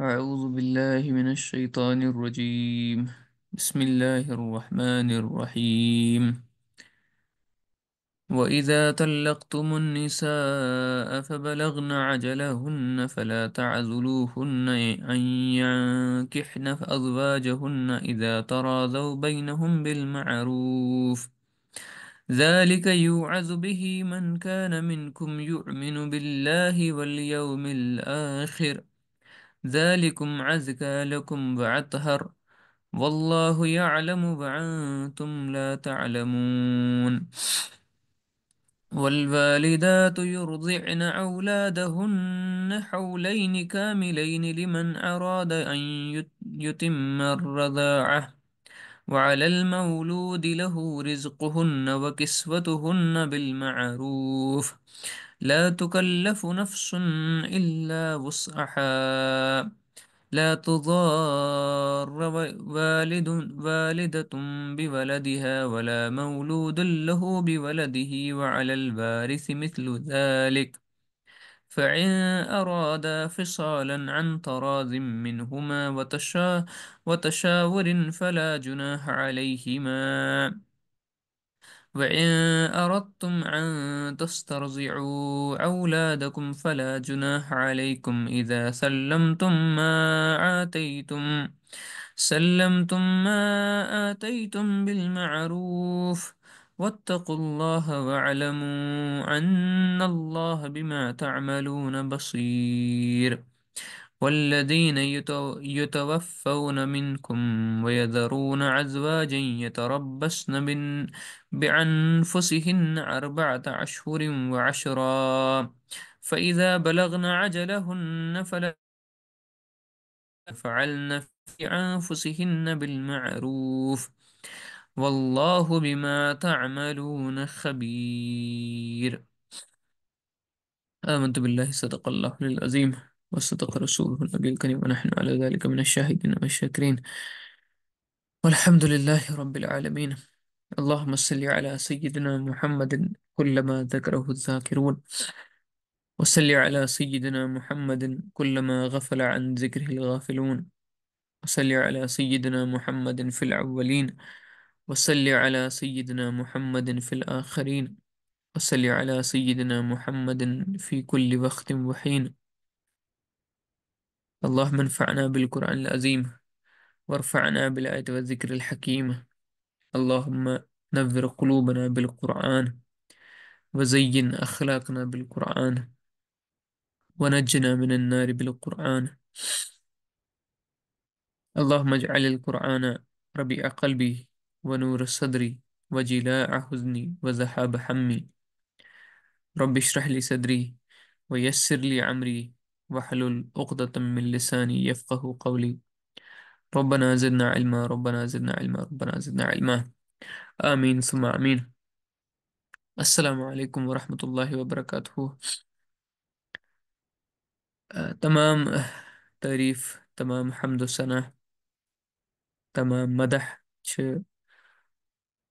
أعوذ بالله من الشيطان الرجيم بسم الله الرحمن الرحيم وإذا طلقتم النساء فبلغن عجلهن فلا تعذلوهن أن ينكحن أزواجهن إذا تراضوا بينهم بالمعروف ذلك يوعظ به من كان منكم يؤمن بالله واليوم الآخر ۖ ذلكم عزكى لكم وأطهر والله يعلم وأنتم لا تعلمون والوالدات يرضعن أولادهن حولين كاملين لمن أراد أن يتم الرضاعة وعلى المولود له رزقهن وكسوتهن بالمعروف لا تكلف نفس إلا وسعها لا تضار والد والدة بولدها ولا مولود له بولده وعلى الوارث مثل ذلك فإن أرادا فصالا عن تراض منهما وتشا وتشاور فلا جناح عليهما وإن أردتم أن تسترضعوا أولادكم فلا جناح عليكم إذا سلمتم ما آتيتم سلمتم ما آتيتم بالمعروف واتقوا الله واعلموا أن الله بما تعملون بصير والذين يتوفون منكم ويذرون أزواجا يتربصن بأنفسهن أربعة أشهر وعشرا فإذا بلغن أجلهن فلا فعلن في أنفسهن بالمعروف والله بما تعملون خبير آمنت بالله صدق الله العظيم وصدق رسوله النبي الكريم ونحن على ذلك من الشاهدين والشاكرين والحمد لله رب العالمين اللهم صل على سيدنا محمد كلما ذكره الذاكرون وصل على سيدنا محمد كلما غفل عن ذكره الغافلون وصل على سيدنا محمد في الأولين وصل على سيدنا محمد في الآخرين وصل على سيدنا محمد في كل وقت وحين اللهم انفعنا بالقرآن العظيم وارفعنا بالآية والذكر الحكيم اللهم نذر قلوبنا بالقرآن وزين أخلاقنا بالقرآن ونجنا من النار بالقرآن اللهم اجعل القرآن ربيع قلبي ونور صدري وجلاء حزني وذهاب همي رب اشرح لي صدري ويسر لي عمري واحلل عقدة من لساني يفقه قولي ربنا زدنا علما ربنا زدنا علما ربنا زدنا علما آمين ثم آمين السلام عليكم ورحمة الله وبركاته آه تمام تعريف تمام حمد سنة تمام مدح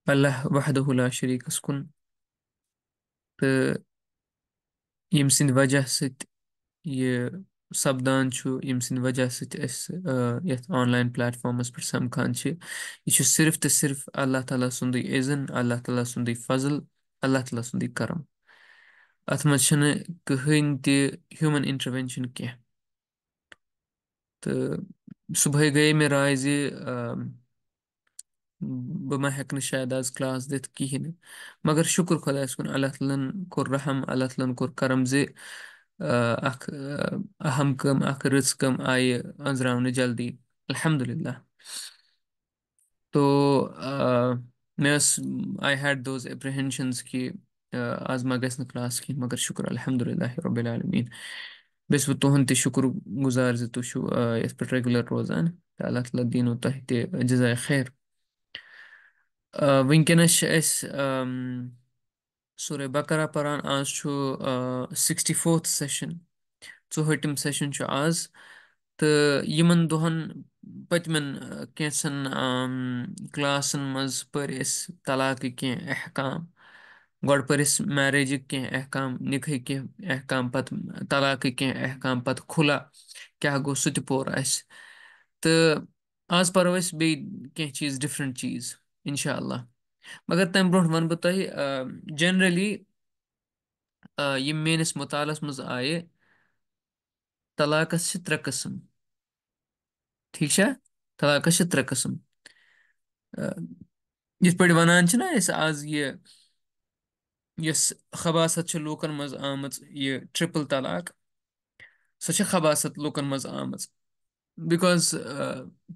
الله وحده لا شريك سكن په يمسن وجه ست یہِ سَپدان چھُ ییٚمہِ سٕنٛدِ وجہ سۭتۍ أسۍ یَتھ آن لاین پلیٹ فارمَس پٮ۪ٹھ سَمکھان چھِ یہِ چھُ صرف تہٕ صرف اللہ تعالیٰ سُنٛدُے عِزن اللہ تعالیٰ سُنٛدُے فضل اللہ تعالیٰ سُنٛدُے کرم اَتھ منٛز چھِنہٕ کٕہٕنۍ تہِ ہیوٗمَن اِنٹروینشَن کینٛہہ تہٕ صُبحٲے گٔیے مےٚ راے زِ بہٕ ما ہٮ۪کہٕ نہٕ شاید آز کٕلاس دِتھ کِہیٖنۍ نہٕ مگر شُکُر خۄدایَس کُن اللہ تعالیٰ ہَن کوٚر رحم اللہ تعالیٰ ہَن کوٚر کرم زِ اکھ اہم کٲم اکھ رٕژ کٲم آیہِ أنٛزراونہٕ جلدی الحمدُاللہ تو مےٚ ٲس آی ہیڈ دوز اٮ۪پرِہٮ۪نشَنٕز کہِ آز ما گژھِ نہٕ کٕلاس کِہیٖنۍ مگر شُکُر الحمدُاللہ رب العالمیٖن بیٚیہِ چھُس بہٕ تُہُنٛد تہِ شُکُر گُزار زِ تُہۍ چھُو یَتھ پٮ۪ٹھ ریگوٗلَر روزان تہٕ اللہ تعالیٰ دیٖنو تۄہہِ تہِ جِزاے خیر وٕنکیٚنَس چھِ أسۍ Surah Bakara پران آز چھُ سِکسٹی فورتھ سیشَن ژُہٲٹِم سیشَن چھُ آز تہٕ یِمَن دۄہَن پٔتمٮ۪ن کینٛژھن کلاسَن منٛز پٔرۍ أسۍ طلاقٕکۍ کینٛہہ احکام گۄڈٕ پٔرۍ أسۍ میریجٕکۍ کینٛہہ احکام نِکہٕکۍ کینٛہہ احکام پَتہٕ طلاقٕکۍ کینٛہہ احکام پَتہٕ کھُلا کیٛاہ گوٚو سُہ تہِ پوٚر اَسہِ تہٕ آز پَرو أسۍ بیٚیہِ کینٛہہ چیٖز ڈِفرَنٛٹ چیٖز اِنشاء اللہ مگر تمہِ برٛونٛٹھ وَنہٕ بہٕ تۄہہِ جنرلی یِم میٛٲنِس مُطالعس منٛز آیہِ طلاقَس چھِ ترٛےٚ قٕسٕم ٹھیٖک چھا طلاقَس چھِ ترٛےٚ قٕسٕم یِتھ پٲٹھۍ وَنان چھِ نا أسۍ آز یہِ یۄس خباست چھِ لوٗکَن منٛز آمٕژ یہِ ٹرٛپٕل طلاق سۄ چھِ خباست لوٗکَن منٛز آمٕژ بِکاز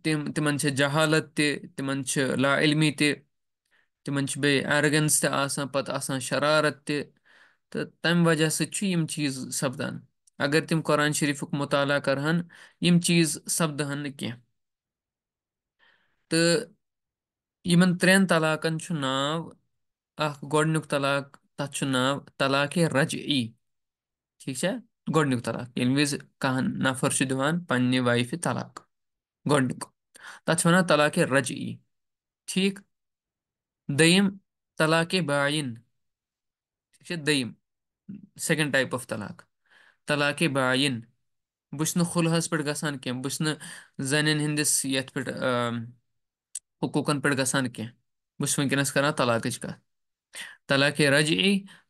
تِم تِمَن چھِ جہالت تہِ تِمَن چھِ لا علمی تہِ تِمَن چھُ بیٚیہِ ایرگنس تہِ آسان پَتہٕ آسان شرارت تہِ تہٕ تَمہِ وجہ سۭتۍ چھُ یِم چیٖز سَپدان اگر تِم قرآن شریٖفُک مطالعہ کَرہَن یِم چیٖز سَپدٕہَن نہٕ کینٛہہ تہٕ یِمَن ترٛٮ۪ن طلاقَن چھُ ناو اَکھ گۄڈنیُک طلاق تَتھ چھُ ناو طلاق رجعی ٹھیٖک چھا گۄڈنیُک طلاق ییٚمہِ وِزِ کانٛہہ نفر چھُ دِوان پنٛنہِ وایفہِ طلاق گۄڈنیُک تَتھ چھِ وَنان طلاق رجعی ٹھیٖک दईम तलाक बाइन ठीक है टाइप ऑफ तलाक तलाक बाइन बुन खुलहस पे गान कह बुन जन हंदिस ये पे हकूकन पे गान कह बस वनकस कर तलाक कत तलाक रज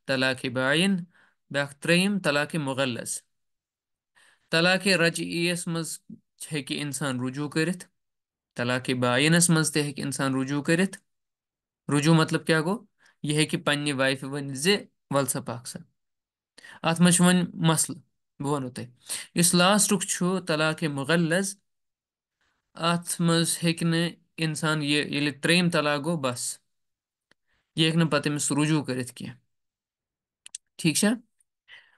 तलाक बाइन बा त्रम तलाक मुगलस तलाक रज ईस मज इंसान रुजू कर तलाक बाइनस मज इंसान रुजू कर रुजू मतलब क्या गो यह है कि वाइफ वन जे वल सा पाक सा अत मज वन मसल बह वो तुम लास्ट लास्टुक तलाक मुगलज अत मज इंसान ये ये त्रेम तलाक गो बस ये हेक नमस रुजू कर ठीक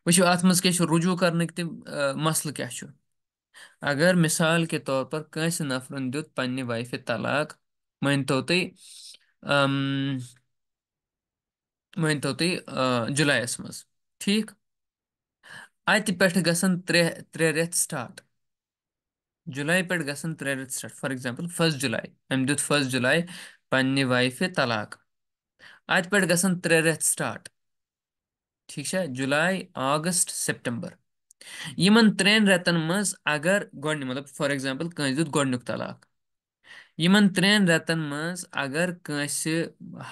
वो अत मज क्या रुजू कर मसल क्या अगर मिसाल के तौर पर कंस नफरन दुत पे वाइफ तलाक मनो तो तुम अम, ؤنۍتو تُہۍ آ، جُلایَس منٛز ٹھیٖک اَتہِ پٮ۪ٹھ گژھن ترٛےٚ ترٛےٚ رٮ۪تھ سٹاٹ جُلاے پٮ۪ٹھ گژھن ترٛےٚ رٮ۪تھ سٹاٹ فار ایٚگزامپٕل فٔسٹ جُلاے أمۍ دیُت فٔسٹ جُلاے پنٛنہِ وایفہِ طلاق اَتہِ پٮ۪ٹھ گژھن ترٛےٚ رٮ۪تھ سٹاٹ ٹھیٖک چھا جُلاے آگسٹ سپٹمبر یِمن ترٛٮ۪ن رٮ۪تن منٛز اگر گۄڈنہِ مطلب فار ایٚگزامپٕل کٲنٛسہِ دیُت گۄڈنیُک طلاق یِمن ترٛٮ۪ن رٮ۪تن منٛز اگر کٲنٛسہِ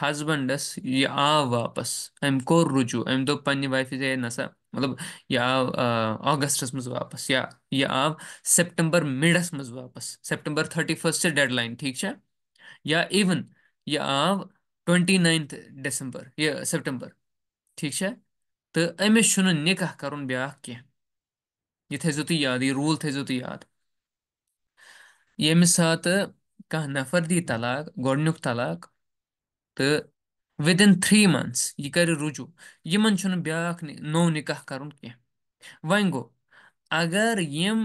ہسبنٛڈس یہِ آو واپس أمۍ کوٚر رجوع أمۍ دوٚپ پنٕنہِ وایفہِ ہے نسا مطلب یہِ آو آگسٹس منٛز واپس یا یہِ آو سپٹمبر مِڈس منٛز واپس سپٹمبر تھٲٹی فٔسٹ ڈیڈ لاین ٹھیٖک چھا یا اِوٕن یہِ آو ٹُوَنٹی ناینتھ ڈسمبر یہِ سپٹمبر ٹھیٖک چھا تہٕ أمِس چھُنہٕ نِکاح کَرُن بیٛاکھ کینٛہہ یہِ تھٲیزیو تُہۍ یاد یہِ روٗل تھٲیزیو تُہۍ یاد ییٚمہِ ساتہٕ کانٛہہ نفر دی طلاق گۄڈنیُک طلاق تہٕ وِدِن تھری مَنتھٕس یہِ کَرِ رُجوٗع یِمن چھُنہٕ بیاکھ نوٚو نِکاح کَرُن کینٛہہ وۄنۍ گوٚو اگر یِم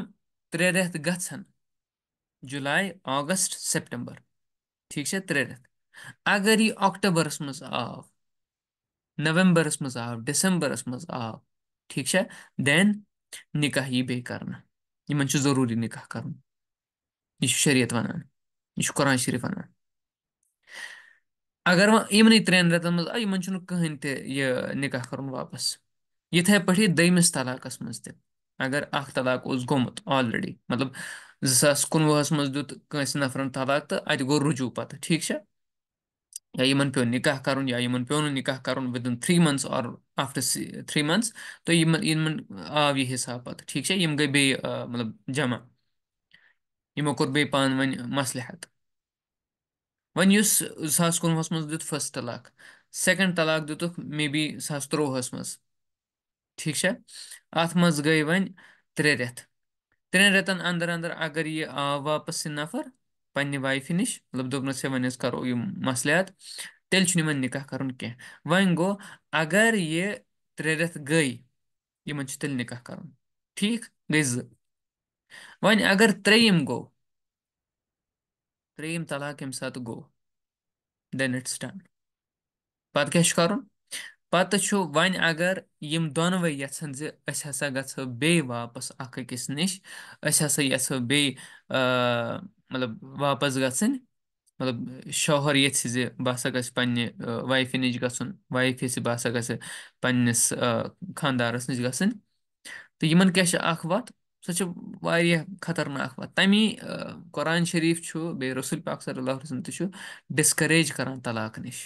ترٛےٚ رٮ۪تھ گژھن جُلاے آگسٹ سٮ۪پٹمبَر ٹھیٖک چھا ترٛےٚ رٮ۪تھ اگر یہِ اکٹوبرس منٛز آو نومبرس منٛز آو ڈسمبرس منٛز آو ٹھیٖک چھا دین نِکاح یی بیٚیہِ کرنہٕ یِمن چھُ ضروٗری نِکاح کَرُن یہِ چھُ شریعت وَنان شُکران شریٖف وَنان اگر وۄنۍ یِمنٕے ترٛٮ۪ن رٮ۪تَن منٛز آو یِمَن چھُنہٕ کٕہٕنۍ تہِ یہِ نِکاح کَرُن واپَس یِتھَے پٲٹھی دٔیمِس طلاقَس منٛز تہِ اگر اَکھ طلاق اوس گوٚمُت آلریڈی مطلب زٕ ساس کُنوُہَس منٛز دیُت کٲنٛسہِ نفرَن طلاق تہٕ اَتہِ گوٚو رُجوٗع پَتہٕ ٹھیٖک چھا یا یِمَن پیوٚو نِکاح کَرُن یا یِمَن پیوٚو نہٕ نِکاح کَرُن within three months or after three months تہٕ یِمَن یِمَن آو یہِ حِساب پَتہٕ ٹھیٖک چھا یِم گٔے بیٚیہِ مطلب جمع یِمو کوٚر بیٚیہِ پانہٕ ؤنۍ مصلحت وۄنۍ یُس زٕ ساس کُنوُہَس منٛز دیُت فٔسٹ طلاق سیٚکَنٛڈ طلاق دیُتُکھ مے بی زٕ ساس ترٛۆوُہَس منٛز ٹھیٖک چھا اَتھ منٛز گٔے وۄنۍ ترٛےٚ رٮ۪تھ ترٛٮ۪ن رٮ۪تَن اَندَر اَندَر اگر یہِ آو واپَس یہِ نفر پنٛنہِ وایفہِ نِش مطلب دوٚپنَس ہے وۄنۍ حظ کَرو یِم مصلحت تیٚلہِ چھُنہٕ یِمَن نِکاح کَرُن کینٛہہ وۄنۍ گوٚو اگر یہِ ترٛےٚ رٮ۪تھ گٔے یِمَن چھُ تیٚلہِ نِکاح کَرُن ٹھیٖک گٔے زٕ وۄنۍ اگر ترٛیٚیِم گوٚو ترٛیٚیِم طلاق ییٚمہِ ساتہٕ گوٚو دٮ۪ن اِٹٕس ڈَن پَتہٕ کیٛاہ چھُ کَرُن پَتہٕ چھُ وۄنۍ اگر یِم دۄنوَے یَژھان زِ أسۍ ہَسا گژھو بیٚیہِ واپَس اَکھ أکِس نِش أسۍ ہَسا یَژھو بیٚیہِ مطلب واپَس گژھٕنۍ مطلب شوہر ییٚژھِ زِ بہٕ ہَسا گژھِ پنٛنہِ وایفہِ نِش گژھُن وایف ییٚژھِ بہٕ ہَسا گژھِ پنٛنِس خاندارَس نِش گژھٕنۍ تہٕ یِمَن کیٛاہ چھِ اَکھ وَتھ سۄ چھِ واریاہ خطرناک وَتھ تَمی قۄران شریٖف چھُ بیٚیہِ رسول پاک صلی اللہ علیہ وسلم تہِ چھُ ڈِسکَریج کَران طلاق نِش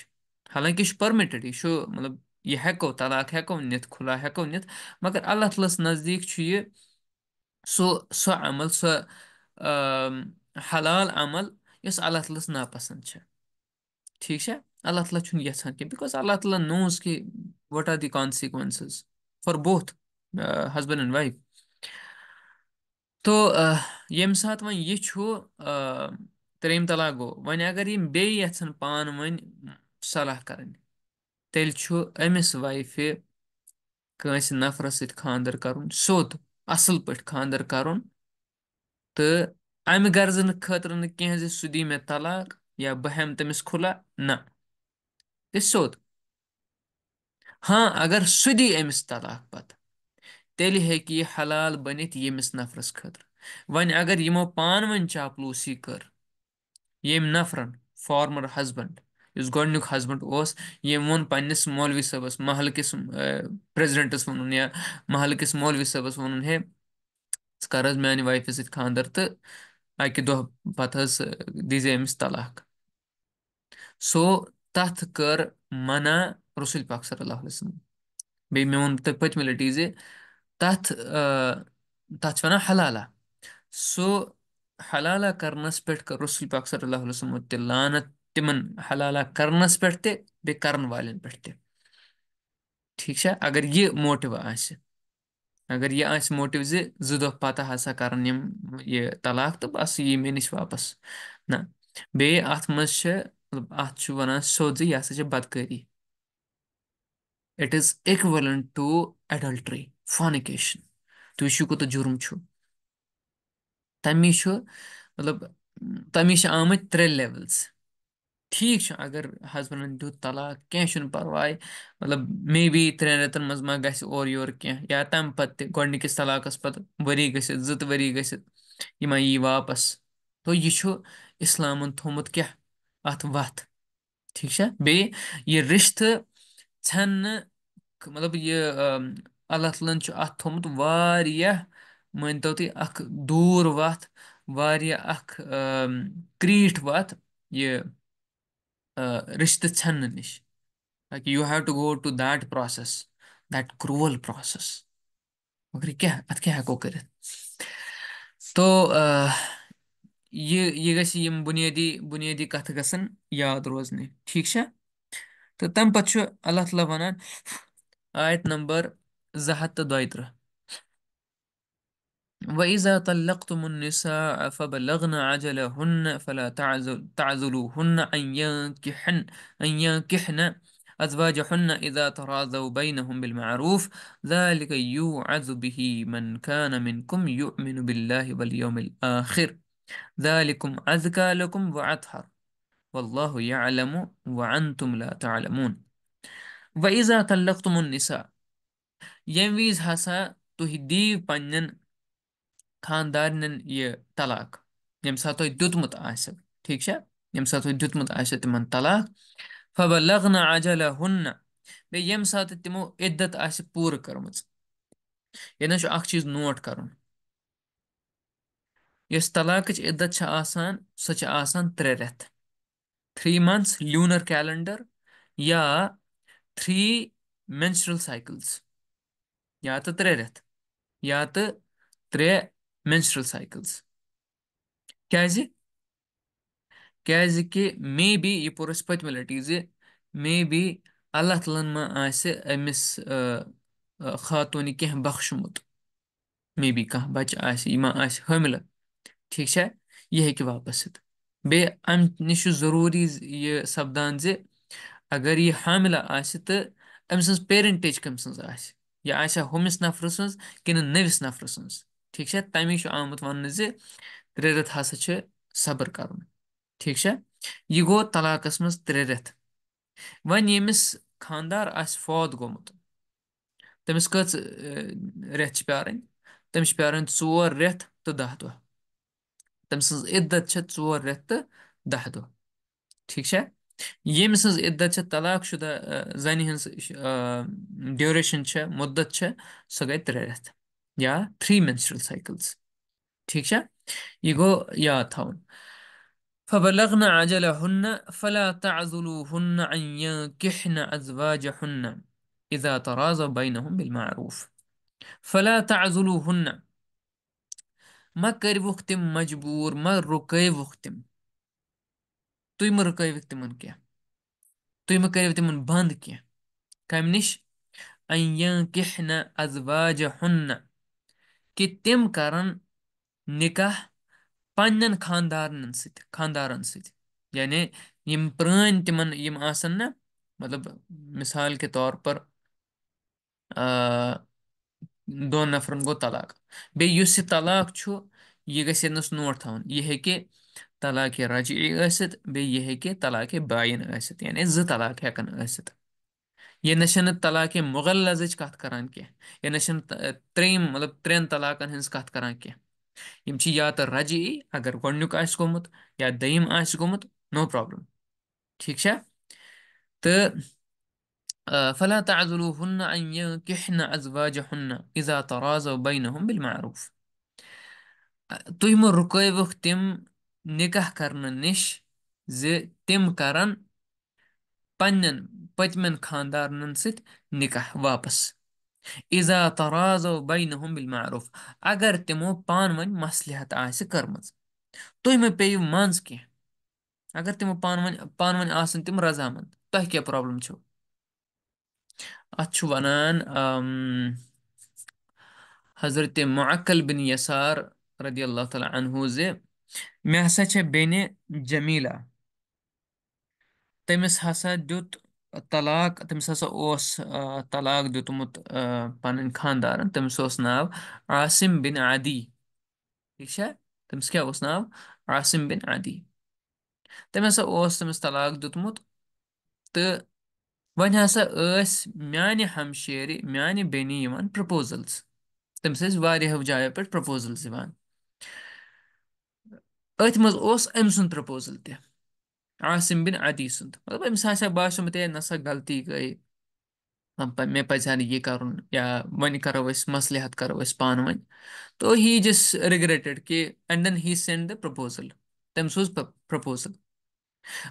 حالانکہِ یہِ چھُ پٔرمِٹِڈ یہِ چھُ مطلب یہِ ہٮ۪کو طلاق ہٮ۪کو نِتھ کھُلا ہٮ۪کو نِتھ مگر اللہ تعالیٰ ہَس نزدیٖک چھُ یہِ سُہ سُہ عمل سۄ حلال عمل یۄس اللہ تعالیٰ ہَس ناپَسنٛد چھےٚ ٹھیٖک چھا اللہ تعالیٰ چھُنہٕ یَژھان کینٛہہ بِکاز اللہ تعالیٰ نوز کہِ what are the consequences for both husband and wife تو آ، ییٚمہِ ساتہٕ وۄنۍ یہِ چھُ آ، ترٛیٚیِم طلاق گوٚو وۄنۍ اگر یِم بیٚیہِ یَژھن پانہٕ ؤنۍ صلاح کَرٕنۍ تیٚلہِ چھُ أمِس وایفہِ کٲنٛسہِ نفرَس سۭتۍ خاندَر کَرُن سیوٚد اَصٕل پٲٹھۍ خاندَر کَرُن تہٕ اَمہِ غرضہٕ خٲطرٕ نہٕ کینٛہہ زِ سُہ دی مےٚ طلاق یا بہٕ ہٮ۪مہٕ تٔمِس کھُلا نہ یہِ سیوٚد ہاں اگر سُہ دی أمِس طلاق پَتہٕ तेल हि हलाल बनित यमिस नफरस खतर वन अगर यमो पान वन चापलूसी कर यम नफरन फॉर्मर हसबंड इस गोडनुक हस्बैंड ओस वोन पन्निस मौलवी सबस महल किस प्रेसिडेंटस वन या महल किस मौलवी सबस वोन है कर हज मान वाइफ सदर तो अक दह पत दीजे अमिस तलाक सो तथ कर मना रसूल पाक सल्लल्लाहु अलैहि वसल्लम बे मे वो तथ लटी लटि That uh, Tachwana halala. So halala karnaspet Rasul Pak sallallahu alaihi wasallam te lanet timin halala karnaspet te be karn walen pet te. ठीक है अगर ये मोटिव आसे अगर ये आसे मोटिव जे जु दह पता हसा करन यम ये तलाक तो बस ये मे नश वापस ना बे अथ मज मतलब अथ छु वनान सोज ये हसा बदकारी it is equal to adultery fornication तो यह कोत तो जुर्म तमी मतलब तमी आम त्रे लेवल्स ठीक अगर हजबेंडन दुत तलाक कह पर्वाय मतलब मे बी त्रेन रेतन मज मा ग और योर कह या तम पे गोडनिकिस तलाकस पे वरी गि जत वरी गि यी वापस तो यह इस्लामन थोमुत क्या अत वत ठीक यह रिश्त छन मतलब यह اللہ تعالیٰ ہن چھُ اَتھ تھوٚمُت واریاہ مٲنۍ تو تُہۍ اَکھ دوٗر وَتھ واریاہ اَکھ کرٛیٖٹھ وَتھ یہِ رِشتہٕ ژھٮ۪نہٕ نِش تاکہِ you have to go to that process that cruel process مگر یہِ کیٛاہ اَتھ کیٛاہ ہٮ۪کو کٔرِتھ تو یہِ یہِ گژھِ یِم بُنیٲدی بُنیٲدی کَتھٕ گژھن یاد روزنہِ ٹھیٖک چھا تہٕ تَمہِ پَتہٕ چھُ اللہ تعالیٰ وَنان آیت نمبر حتى دايتره وإذا طلقتم النساء فبلغن عجلهن فلا تعزل تعزلوهن أن ينكحن أن ينكحن أزواجهن إذا تراضوا بينهم بالمعروف ذلك يوعظ به من كان منكم يؤمن بالله واليوم الآخر ذلكم أزكى لكم وأطهر والله يعلم وأنتم لا تعلمون وإذا طلقتم النساء ییٚمہِ وِزِ ہسا تُہۍ دِیِو پنٛنٮ۪ن خاندارنٮ۪ن یہِ طلاق ییٚمہِ ساتہٕ تۄہہِ دیُتمُت آسہِ ٹھیٖک چھا ییٚمہِ ساتہٕ تۄہہِ دیُتمُت آسہِ تِمَن طلاق فَبَلَغنَ عَجَلَہُنَّ بیٚیہِ ییٚمہِ ساتہٕ تِمو عِدَت آسہِ پوٗرٕ کٔرمٕژ ییٚتٮ۪ن چھُ اَکھ چیٖز نوٹ کَرُن یۄس طلاقٕچ عِدَت چھِ آسان سۄ چھِ آسان ترٛےٚ رٮ۪تھ تھرٛی مَنتھٕس لیوٗنَر کیلَنڈَر یا تھرٛی مٮ۪نسٹرٛل سایکٕلز یا تہٕ ترٛےٚ رٮ۪تھ یا تہٕ ترٛےٚ مینسٹرل سایکلز کیازِ کیازِ کہِ مے بی یہِ پوٚر اَسہِ پٔتمہِ لَٹہِ زِ مے بی اللہ تعالیٰ ہَن ما آسہِ أمِس خاتوٗنہِ کینٛہہ بخشمُت مے بی کانٛہہ بَچہٕ آسہِ یہِ ما آسہِ حٲمِلہٕ ٹھیٖک چھا یہِ ہیٚکہِ واپَس یِتھ بیٚیہِ اَمہِ نِش چھُ ضروٗری یہِ سَپدان زِ اگر یہِ حامِلہ آسہِ تہٕ أمۍ سٕنٛز پیرَنٹیج کٔمۍ سٕنٛز آسہِ یا آسیا ہُمِس نفرٕ سٕنٛز کِنہٕ نٔوِس نفرٕ سٕنٛز ٹھیٖک چھا تَمی چھُ آمُت وَننہٕ زِ ترٛےٚ رٮ۪تھ ہسا چھِ صبر کَرُن ٹھیٖک چھا یہِ گوٚو طلاقَس منٛز ترٛےٚ رٮ۪تھ وۄنۍ ییٚمِس خاندار آسہِ فوت گوٚمُت تٔمِس کٔژ رٮ۪تھ چھِ پیٛارٕنۍ تٔمِس چھِ پیٛارٕنۍ ژور رٮ۪تھ تہٕ دَہ دۄہ تٔمۍ سٕنٛز عِدت چھےٚ ژور رٮ۪تھ تہٕ دَہ دۄہ ٹھیٖک چھا ییٚمۍ سٕنٛز عِدت چھےٚ طلاق شُدہ زَنہِ ہٕنٛز ڈیوٗریشَن چھےٚ مُدت چھےٚ سو گٔے ترٛےٚ رٮ۪تھ یا تھرٛی مٮ۪نسٹرٛل سایکٕلز ٹھیٖک چھا یہِ گوٚو یاد تھاوُن فبلغنا عجلهن فلا تعذلوهن عن ينكحن أزواجهن إذا تراضوا بينهم بالمعروف فلا تعذلوهن ما كروختم مجبور ما ركيوختم تُہۍ مہٕ رُکٲوِکھ تِمَن کینٛہہ تُہۍ مہٕ کٔرِو تِمَن بنٛد کینٛہہ کَمہِ نِش کِہنہ ازواجہ ہُنہ کہِ تِم کَرَن نِکاح پنٛنٮ۪ن خاندارنَن سۭتۍ خاندارَن سۭتۍ یعنی یِم پرٛٲنۍ تِمَن یِم آسَن نہ مطلب مِثال کے طور پر دۄن نفرَن گوٚو طلاق بیٚیہِ یُس یہِ طلاق چھُ یہِ گژھِ ییٚتنَس نوٹ تھاوُن یہِ ہیٚکہِ طلاق رجعي أسد بيه كي ہیٚکہِ طلاق باین ٲسِتھ یعنی زٕ طلاق هكذا أسد یہِ نہ چھَنہٕ طلاق مُغلزٕچ کَتھ کران کینٛہہ یہِ نہ چھَنہٕ مطلب ترٛٮ۪ن طلاقن ہٕنٛز کَتھ کران کینٛہہ یِم چھِ یا تہٕ رَجعی اگر گۄڈٕنیُک آسہِ گوٚمُت یا دٔیِم آسہِ گوٚمُت نو پرٛابلِم ٹھیٖک چھا تہٕ فلا تعذلوهن أن ينكحن أزواجهن إذا تراضوا بينهم بالمعروف تو تُہۍ مہٕ وقت تِم نِکاح کرنہٕ نِش زِ تِم کَرَن پنٛنٮ۪ن پٔتمٮ۪ن خاندارنَن سۭتۍ نِکاح واپَس اِزا تَرازو بینہم بالمعروف اگر تِمو پانہٕ ؤنۍ مصلحت آسہِ کٔرمٕژ تُہۍ مہٕ پیٚیِو منٛز کینٛہہ اگر تِمو پانہٕ ؤنۍ پانہٕ ؤنۍ آسَن تِم رضامند تۄہہِ کیٛاہ پرٛابلِم چھو اَتھ چھُ وَنان حضرت معقل بن یسار رضی اللہ تعالیٰ عنہ زِ مےٚ ہسا چھےٚ بیٚنہِ جمیٖلا تٔمِس ہسا دیُت طلاق تٔمِس ہسا اوس طلاق دیُتمُت پَنٕنۍ پنٕنۍ خانٛدارن تٔمِس اوس ناو عاصم بِن عادی ٹھیٖک چھا تٔمِس کیاہ اوس ناو عاصم بِن عادی تٔمۍ ہسا اوس تٔمِس طلاق دیُتمُت تہٕ وۄنۍ ہسا ٲسۍ میانہِ ہمشیرِ میانہِ بیٚنہِ یِوان پرپوزلز تٔمِس ٲسۍ واریاہو جایو پٮ۪ٹھ پرپوزلز یِوان أتھ منٛز اوس أمۍ سُنٛد پرٛپوزَل تہِ عاصم بِن عدی سُنٛد مطلب أمِس ہسا تہِ ہے سا غلطی گٔے مےٚ پَزِ ہا نہٕ یہِ کَرُن یا وۄنۍ کَرو أسۍ مصلحت کَرو أسۍ پانہٕ ؤنۍ تو ہی جِس رِگریٹڈ کہِ and then he send the proposal تٔمۍ سوٗز پرٛپوزَل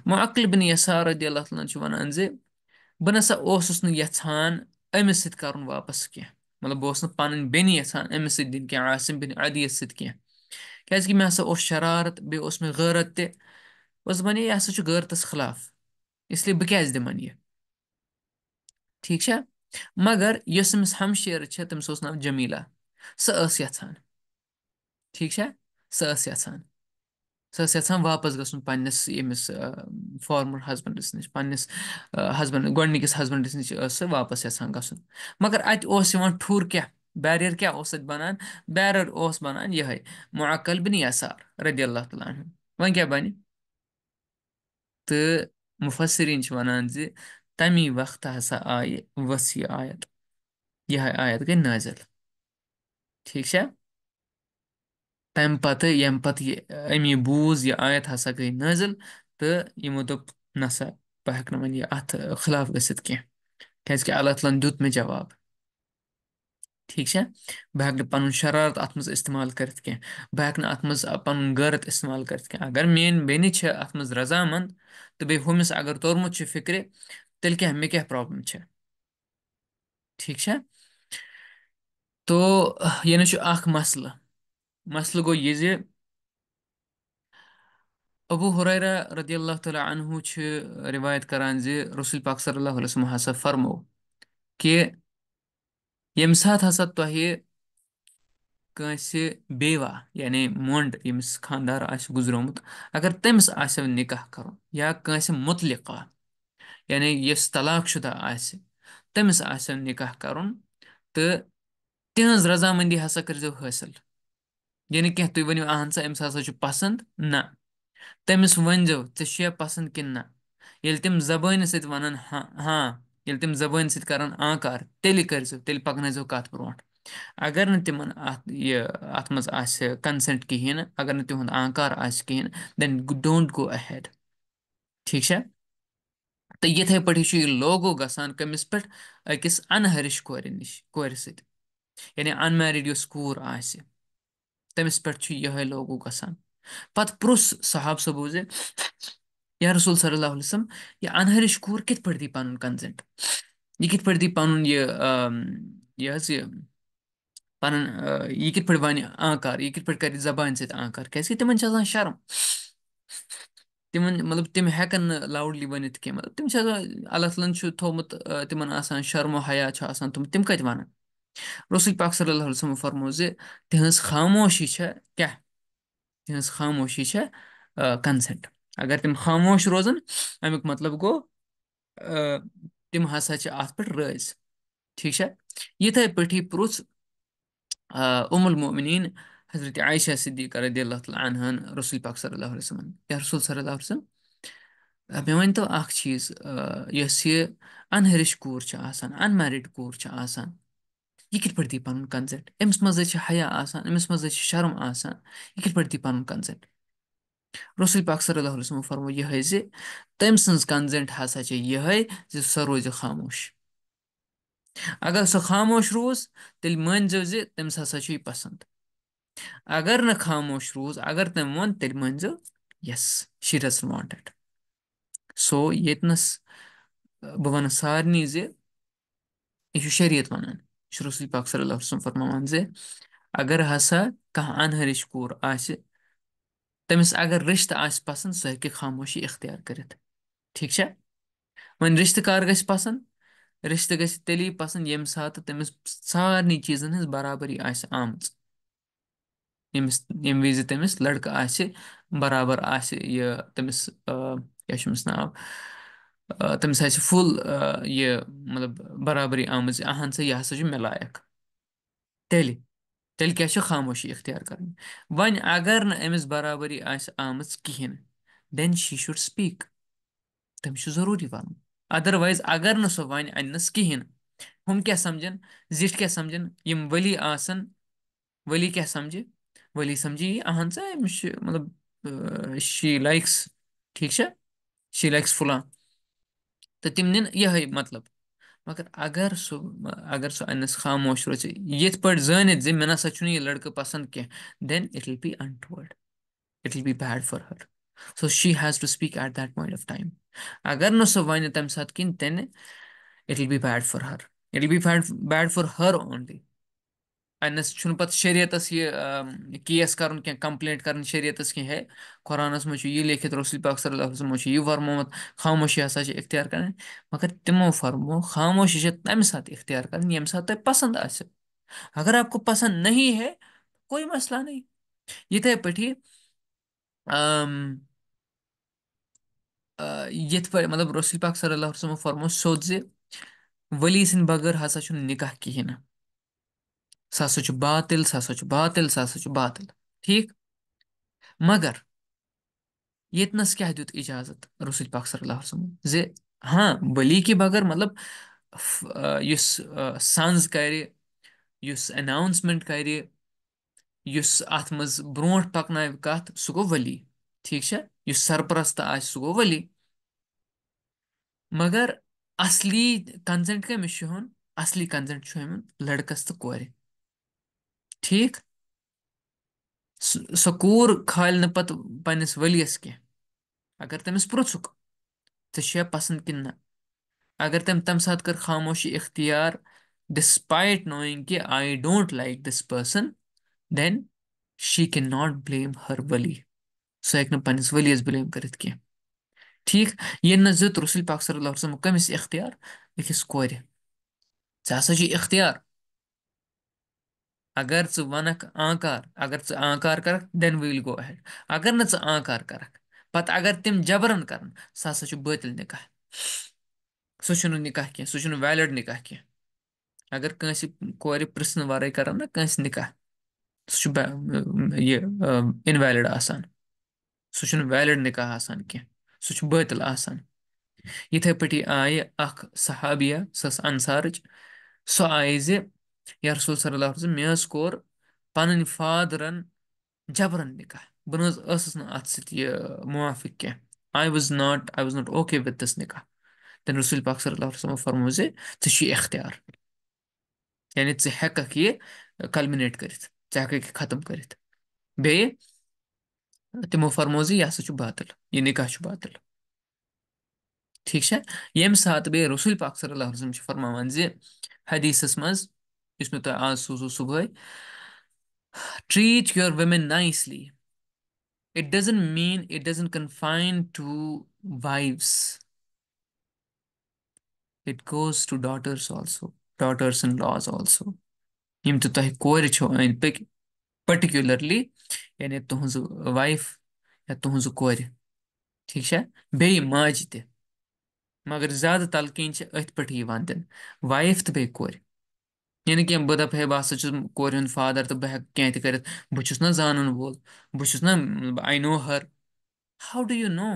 معقل بِن یَسار رضی اللہ تعالیٰ چھُ وَنان زِ بہٕ نسا اوسُس نہٕ یَژھان أمِس سۭتۍ کَرُن واپَس کینٛہہ مطلب بہٕ اوسُس نہٕ پَنٕنۍ بیٚنہِ یَژھان أمِس سۭتۍ دِنۍ کینٛہہ عاصم بِن عدیٖیَس سۭتۍ کینٛہہ کیٛازِکہِ مےٚ ہسا اوس شرارت بیٚیہِ اوس مےٚ غٲرت تہِ بہٕ ٲسٕس دَپان ہے یہِ ہسا چھُ غٲرتَس خٕلاف اِسلیے بہٕ کیٛازِ دِمَن یہِ ٹھیٖک چھا مگر یۄس أمِس ہمشیرٕ چھےٚ تٔمِس اوس ناو جمیٖلا سۄ ٲس یَژھان ٹھیٖک چھا سۄ ٲس یَژھان سۄ ٲس یَژھان واپَس گژھُن پنٛنِس ییٚمِس فارمَر ہسبَنٛڈَس نِش پنٛنِس ہسبَنٛڈ گۄڈٕنِکِس ہسبَنٛڈَس نِش ٲس سۄ واپَس یَژھان گژھُن مگر اَتہِ اوس یِوان ٹھوٗر کیٛاہ बैरियर क्या اوس بنان بیرر اوس بنان یِہوٚے مُعقل بِن یسار رضی اللہ تعالیٰ عنہ وۄنۍ کیٛاہ بَنہِ تہٕ مُفصریٖن چھِ وَنان زِ تَمی وقتہٕ ہسا آیہِ ؤژھ یہِ آیت یِہوٚے آیت گٔے نٲزِل ٹھیٖک چھا تَمہِ پَتہٕ ییٚمہِ پَتہٕ یہِ أمی بوٗز یہِ آیت ہسا گٔے نٲزِل تہٕ یِمو دوٚپ نسا بہٕ ہٮ۪کہٕ نہٕ وۄنۍ یہِ اَتھ خٕلاف گٔژھِتھ کینٛہہ کیٛازِکہِ اللہ تعالیٰ ہَن دیُت مےٚ جواب ٹھیٖک چھا بہٕ ہیٚکہٕ نہٕ پَنُن شَرارت اَتھ منٛز اِستعمال کٔرِتھ کینٛہہ بہٕ ہیٚکہٕ نہٕ اَتھ منٛز پَنُن غٲرت اِستعمال کٔرِتھ کینٛہہ اگر میٛٲنۍ بیٚنہِ چھِ اَتھ منٛز رضامند تہٕ بیٚیہِ ہُمِس اگر توٚرمُت چھُ فِکرِ تیٚلہِ کیٛاہ مےٚ کیٛاہ پرٛابلِم چھےٚ ٹھیٖک چھا تو یعنی چھُ اَکھ مسلہٕ مسلہٕ گوٚو یہِ زِ ابوٗ ہُریرا رضی اللہ تعالیٰ عنہ چھِ رِوایت کران زِ رسول پاک صلی اللہ علیہ وسلم ہسا فرمو کہِ ییٚمہِ ساتہٕ ہسا تۄہہِ کٲنٛسہِ بیوا یعنی مۄنٛڈ ییٚمِس خانٛدار آسہِ گُزرومُت اگر تٔمِس آسیو نِکاح کَرُن یا کٲنٛسہِ مُتلِقہ یعنی یُس طلاق شُدہ آسہِ تٔمِس آسیو نِکاح کَرُن تہٕ تِہٕنٛز رضامٔنٛدی ہسا کٔرۍزیو حٲصِل یعنی کینٛہہ تُہۍ ؤنِو اہن سا أمِس ہسا چھُ پَسنٛد نہ تٔمِس ؤنۍزیو ژےٚ چھُیا پَسنٛد کِنہٕ نہ ییٚلہِ تِم زبٲنہِ سۭتۍ وَنان ہاں ہاں ییٚلہِ تِم زبٲنۍ سۭتۍ کَرَن آنٛکار تیٚلہِ کٔرۍزیو تیٚلہِ پَکنٲیزیو کَتھ برونٛٹھ اگر نہٕ تِمَن اَتھ یہِ اَتھ منٛز آسہِ کَنسٮ۪نٛٹ کِہیٖنۍ نہٕ اگر نہٕ تِہُنٛد آنٛکار آسہِ کِہیٖنۍ دٮ۪ن ڈونٛٹ گو اہیڈ ٹھیٖک چھا تہٕ یِتھَے پٲٹھی چھُ یہِ لوگو گژھان کٔمِس پٮ۪ٹھ أکِس اَنہرِش کورِ نِش کورِ سۭتۍ یعنی اَن میریٖڈ یۄس کوٗر آسہِ تٔمِس پٮ۪ٹھ چھُ یِہوٚے لوگو گژھان پَتہٕ پرُژھ صحاب صٲبو زِ या Rasul sallallahu alaihi wasallam ya anha ishkur kit pardi panun consent ये कित पढ़ दी पानुन ये यह से पानुन ये कित पढ़ वानी आकार ये कित पढ़ कर जबान से आकार कैसे तिमन छ आसान शर्म तिमन मतलब तिम हेकन लाउडली वनित के मतलब तिम छ अल्लाह तआला छ थोमत तिमन आसान शर्म हया छ आसान तुम तिम कत वन रसूल पाक सल्लल्लाहु अलैहि वसल्लम फरमो जे तिहस खामोशी छ क्या तिहस खामोशी छ कंसेंट اگر تِم خاموش روزن اَمیُک مطلب گوٚو تِم ہسا چھِ اَتھ پٮ۪ٹھ رٲضۍ ٹھیٖک چھا یِتھَے پٲٹھی پرُژھ اُم المومنیٖن حضرت عایشہ صدیٖق رضی اللہ تعالیٰ عنہَن رسول پاک صلی اللہ علیہ وسلم یا رسول صلی اللہ علیہ وسلم مےٚ ؤنۍتو اَکھ چیٖز یۄس یہِ اَن ہیٚرِش کوٗر چھِ آسان اَن میرِڈ کوٗر چھِ آسان یہِ کِتھ پٲٹھۍ دی پَنُن کَنسٮ۪نٛٹ أمِس منٛز حظ چھِ حیا آسان أمِس منٛز حظ چھِ شرم آسان یہِ کِتھ پٲٹھۍ دی پَنُن کَنسٮ۪نٛٹ رسول پاک صلی اللہ علیہ وسلم فرمو یِہے زِ تٔمۍ سٕنٛز کنزٮ۪نٛٹ ہسا چھِ یِہے زِ سۄ روزِ خاموش اگر سۄ خاموش روٗز تیٚلہِ مٲنۍزیو زِ تٔمِس ہسا چھُ یہِ پسنٛد اگر نہٕ خاموش روٗز اگر تٔمۍ ووٚن تیٚلہِ مٲنۍزیو یَس شی ڈز وانٹڈ سو ییٚتنَس بہٕ وَنہٕ سارنٕے زِ یہِ چھُ شریعت وَنان یہِ چھُ رسول پاک صلی اللہ علیہ وسلم فرماوان زِ اگر ہسا کانٛہہ اَنۂرِش کوٗر آسہِ تٔمِس اگر رِشتہٕ آسہِ پَسنٛد سُہ ہیٚکہِ خاموشی اختیار کٔرِتھ ٹھیٖک چھا وۄنۍ رِشتہٕ کار گژھِ پَسنٛد رِشتہٕ گژھِ تیٚلی پَسنٛد ییٚمہِ ساتہٕ تٔمِس سارنٕے چیٖزَن ہٕنٛز برابری آسہِ آمٕژ ییٚمِس ییٚمہِ وِزِ تٔمِس لٔڑکہٕ آسہِ برابر آسہِ یہِ تٔمِس کیٛاہ چھُ أمِس ناو تٔمِس آسہِ فُل یہِ مطلب برابری آمٕژ اہن سا یہِ ہَسا چھُ مےٚ لایق تیٚلہِ تیٚلہِ کیٛاہ چھِ خاموشی اختیار کَرٕنۍ وۄنۍ اگر نہٕ أمِس برابری آسہِ آمٕژ کِہیٖنۍ دٮ۪ن شی شُڈ سپیٖک تٔمِس چھُ ضروٗری وَنُن اَدَروایز اگر نہٕ سُہ وَنہِ اَننَس کِہیٖنۍ ہُم کیٛاہ سَمجھن زِٹھۍ کیٛاہ سَمجھن یِم ؤلی آسَن ؤلی کیٛاہ سَمجھِ ؤلی سَمجھِ یہِ اہن سا أمِس چھِ مطلب شی لایکٕس ٹھیٖک چھا شی لایکٕس فُلان تہٕ تِم نِن یِہوٚے مطلب مگر اگر سُہ اگر سُہ أنِس خاموش روزِ یِتھ پٲٹھۍ زٲنِتھ زِ مےٚ نَسا چھُنہٕ یہِ لٔڑکہٕ پَسنٛد کینٛہہ then it will be unwanted it will be bad for her so she has to speak at that point of time اگر نہٕ سُہ وَنہِ تَمہِ ساتہٕ کِہیٖنۍ تیٚلہِ it will be bad for her it will be bad bad for her only اَنٮ۪س چھُنہٕ پَتہٕ شریعتَس یہِ کیس کَرُن کینٛہہ کَمپٕلینٛٹ کَرٕنۍ شریعتَس کینٛہہ ہے قرآنَس منٛز چھُ یہِ لیٚکھِتھ رسول پاک صلی اللہ علیہ وسلمو چھُ یہِ فرمومُت خاموشی ہَسا چھِ اختیار کَرٕنۍ مگر تِمو فرمو خاموشی چھِ تَمہِ ساتہٕ اختیار کَرٕنۍ ییٚمہِ ساتہٕ تۄہہِ پَسنٛد آسہِ اگر آپ کو پَسنٛد نہیں ہے کوئی مسئلہ نہیں یِتھَے پٲٹھی یِتھ پٲٹھۍ مطلب رسول پاک صلی اللہ علیہ وسلمو فرمو سیوٚد زِ ؤلی سٕنٛدِ بغٲر ہَسا چھُنہٕ نِکاح کِہیٖنۍ نہٕ چھُ چھُ बातिल ससुच बातिल چھُ बातिल ٹھیٖک مگر ییٚتہِ نَس کیٛاہ دیُت اِجازت رسول پاک صلی اللہ علیہ زِ ہاں بلی کہِ بغٲر مطلب یُس سَنٛز کَرِ یُس اٮ۪ناوُنسمٮ۪نٛٹ کَرِ یُس اَتھ منٛز برونٛٹھ پَکنایہِ کَتھ سُہ گوٚو ؤلی ٹھیٖک چھا یُس سرپرست آسہِ سُہ گوٚو ؤلی مگر اَصلی کَنزٮ۪نٛٹ کٔمِس چھُ ہیوٚن اَصلی کَنزٮ۪نٛٹ چھُ ہیوٚن لٔڑکَس تہٕ کورِ ٹھیٖک سۄ کوٗر کھالہِ نہٕ پَتہٕ پنٛنِس ؤلیَس کینٛہہ اگر تٔمِس پرٛژھُکھ ژےٚ چھُیا پَسنٛد کِنہٕ نہ اگر تٔمۍ تَمہِ ساتہٕ کٔر خاموشی اختیار ڈِسپایٹ نویِنٛگ کہِ I don't like this person then she can not blame her ؤلی سُہ ہیٚکہِ نہٕ پنٛنِس ؤلیَس بٕلیم کٔرِتھ کینٛہہ ٹھیٖک ییٚلہِ نہٕ زیُت رسول پاک صلی اللہ علیہ وسلم کٔمِس اختیار أکِس کورِ ژےٚ ہَسا چھُے اختیار अगर च वनक आकार अगर च आकार कर देन विल गो अहेड अगर न आकार करक पत अगर तिम जबरन कर सह सा बतिल निकाह सह निकाह कह सह वैलिड निकाह कह अगर कंस कोर पृन वर कर ना कंस निकाह सह यह इनवैलिड आसान सह वैलिड निकाह आसान कह सह बतिल आसान यथे पे आये अख सहाबिया सस अंसारच सो आये یا رسول صلی اللہ علیہ وسلم مےٚ حظ کوٚر پَنٕنۍ فادرَن جبرَن نِکاح بہٕ نہ حظ ٲسٕس نہٕ اَتھ سۭتۍ یہِ مُوافِق کینٛہہ I was not I was not okay with this نِکاح تٔمۍ رسول پاک صلی اللہ علیہ وسلم فرمو زِ ژٕ چھُے اختیار یعنی ژٕ ہٮ۪کَکھ یہِ کَلمِنیٹ کٔرِتھ ژٕ ہٮ۪کَکھ یہِ ختم کٔرِتھ بیٚیہِ تِمو فرمو زِ یہِ ہسا چھُ باطل یہِ نِکاح چھُ باطل ٹھیٖک چھا ییٚمہِ ساتہٕ بیٚیہِ رسول پاک صلی اللہ علیہ وسلم چھِ فرماوان زِ حدیٖثَس منٛز یُس مےٚ تۄہہِ آز سوٗزوٗ صُبحٲے treat your women nicely it doesn't mean it doesn't confine to wives it goes to daughters also daughters in laws also یِم تہِ تۄہہِ کورِ چھو أنٛدۍ پٔکۍ پٔٹِکیوٗلَرلی یعنی تُہٕنٛز وایِف یا تُہٕنٛز کورِ ٹھیٖک چھا بیٚیہِ ماجہِ تہِ مگر زیادٕ تَلقیٖن چھِ أتھۍ پٮ۪ٹھٕے یِوان دِنہٕ وایِف تہٕ بیٚیہِ کورِ یعنی کینٛہہ بہٕ دَپہٕ ہے بہٕ ہَسا چھُس کورِ ہُنٛد فادر تہٕ بہٕ ہیٚکہٕ کینٛہہ تہِ کٔرِتھ بہٕ چھُس نا زانَن وول بہٕ چھُس نا آی نو ہَر ہَو ڈوٗ یوٗ نو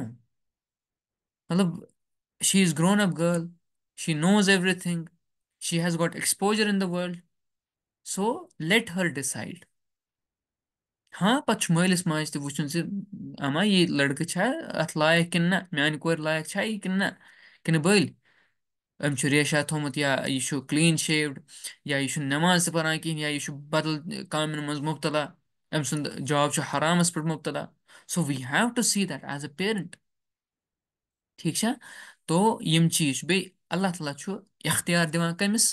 مطلب she is grown up girl she knows everything she has got exposure in the world so let her decide ہاں پَتہٕ چھُ مٲلِس ماجہِ تہِ وٕچھُن زِ اَما یہِ لٔڑکہٕ چھا اَتھ لایق کِنہٕ نہ میٛانہِ کورِ لایق چھا یہِ کِنہٕ نہ کِنہٕ بٔلۍ أمۍ چھُ ریشا تھوٚمُت یا یہِ چھُ کلیٖن شیوڈ یا یہِ چھُنہٕ نٮ۪ماز تہِ پَران کِہیٖنۍ یا یہِ چھُ بدل کامٮ۪ن منٛز مُبتلا أمۍ سُنٛد جاب چھُ حرامَس پٮ۪ٹھ مُبتلا so we have to see that as a parent ٹھیٖک چھا تو یِم چیٖز چھِ بیٚیہِ اللہ تعالیٰ چھُ اختیار دِوان کٔمِس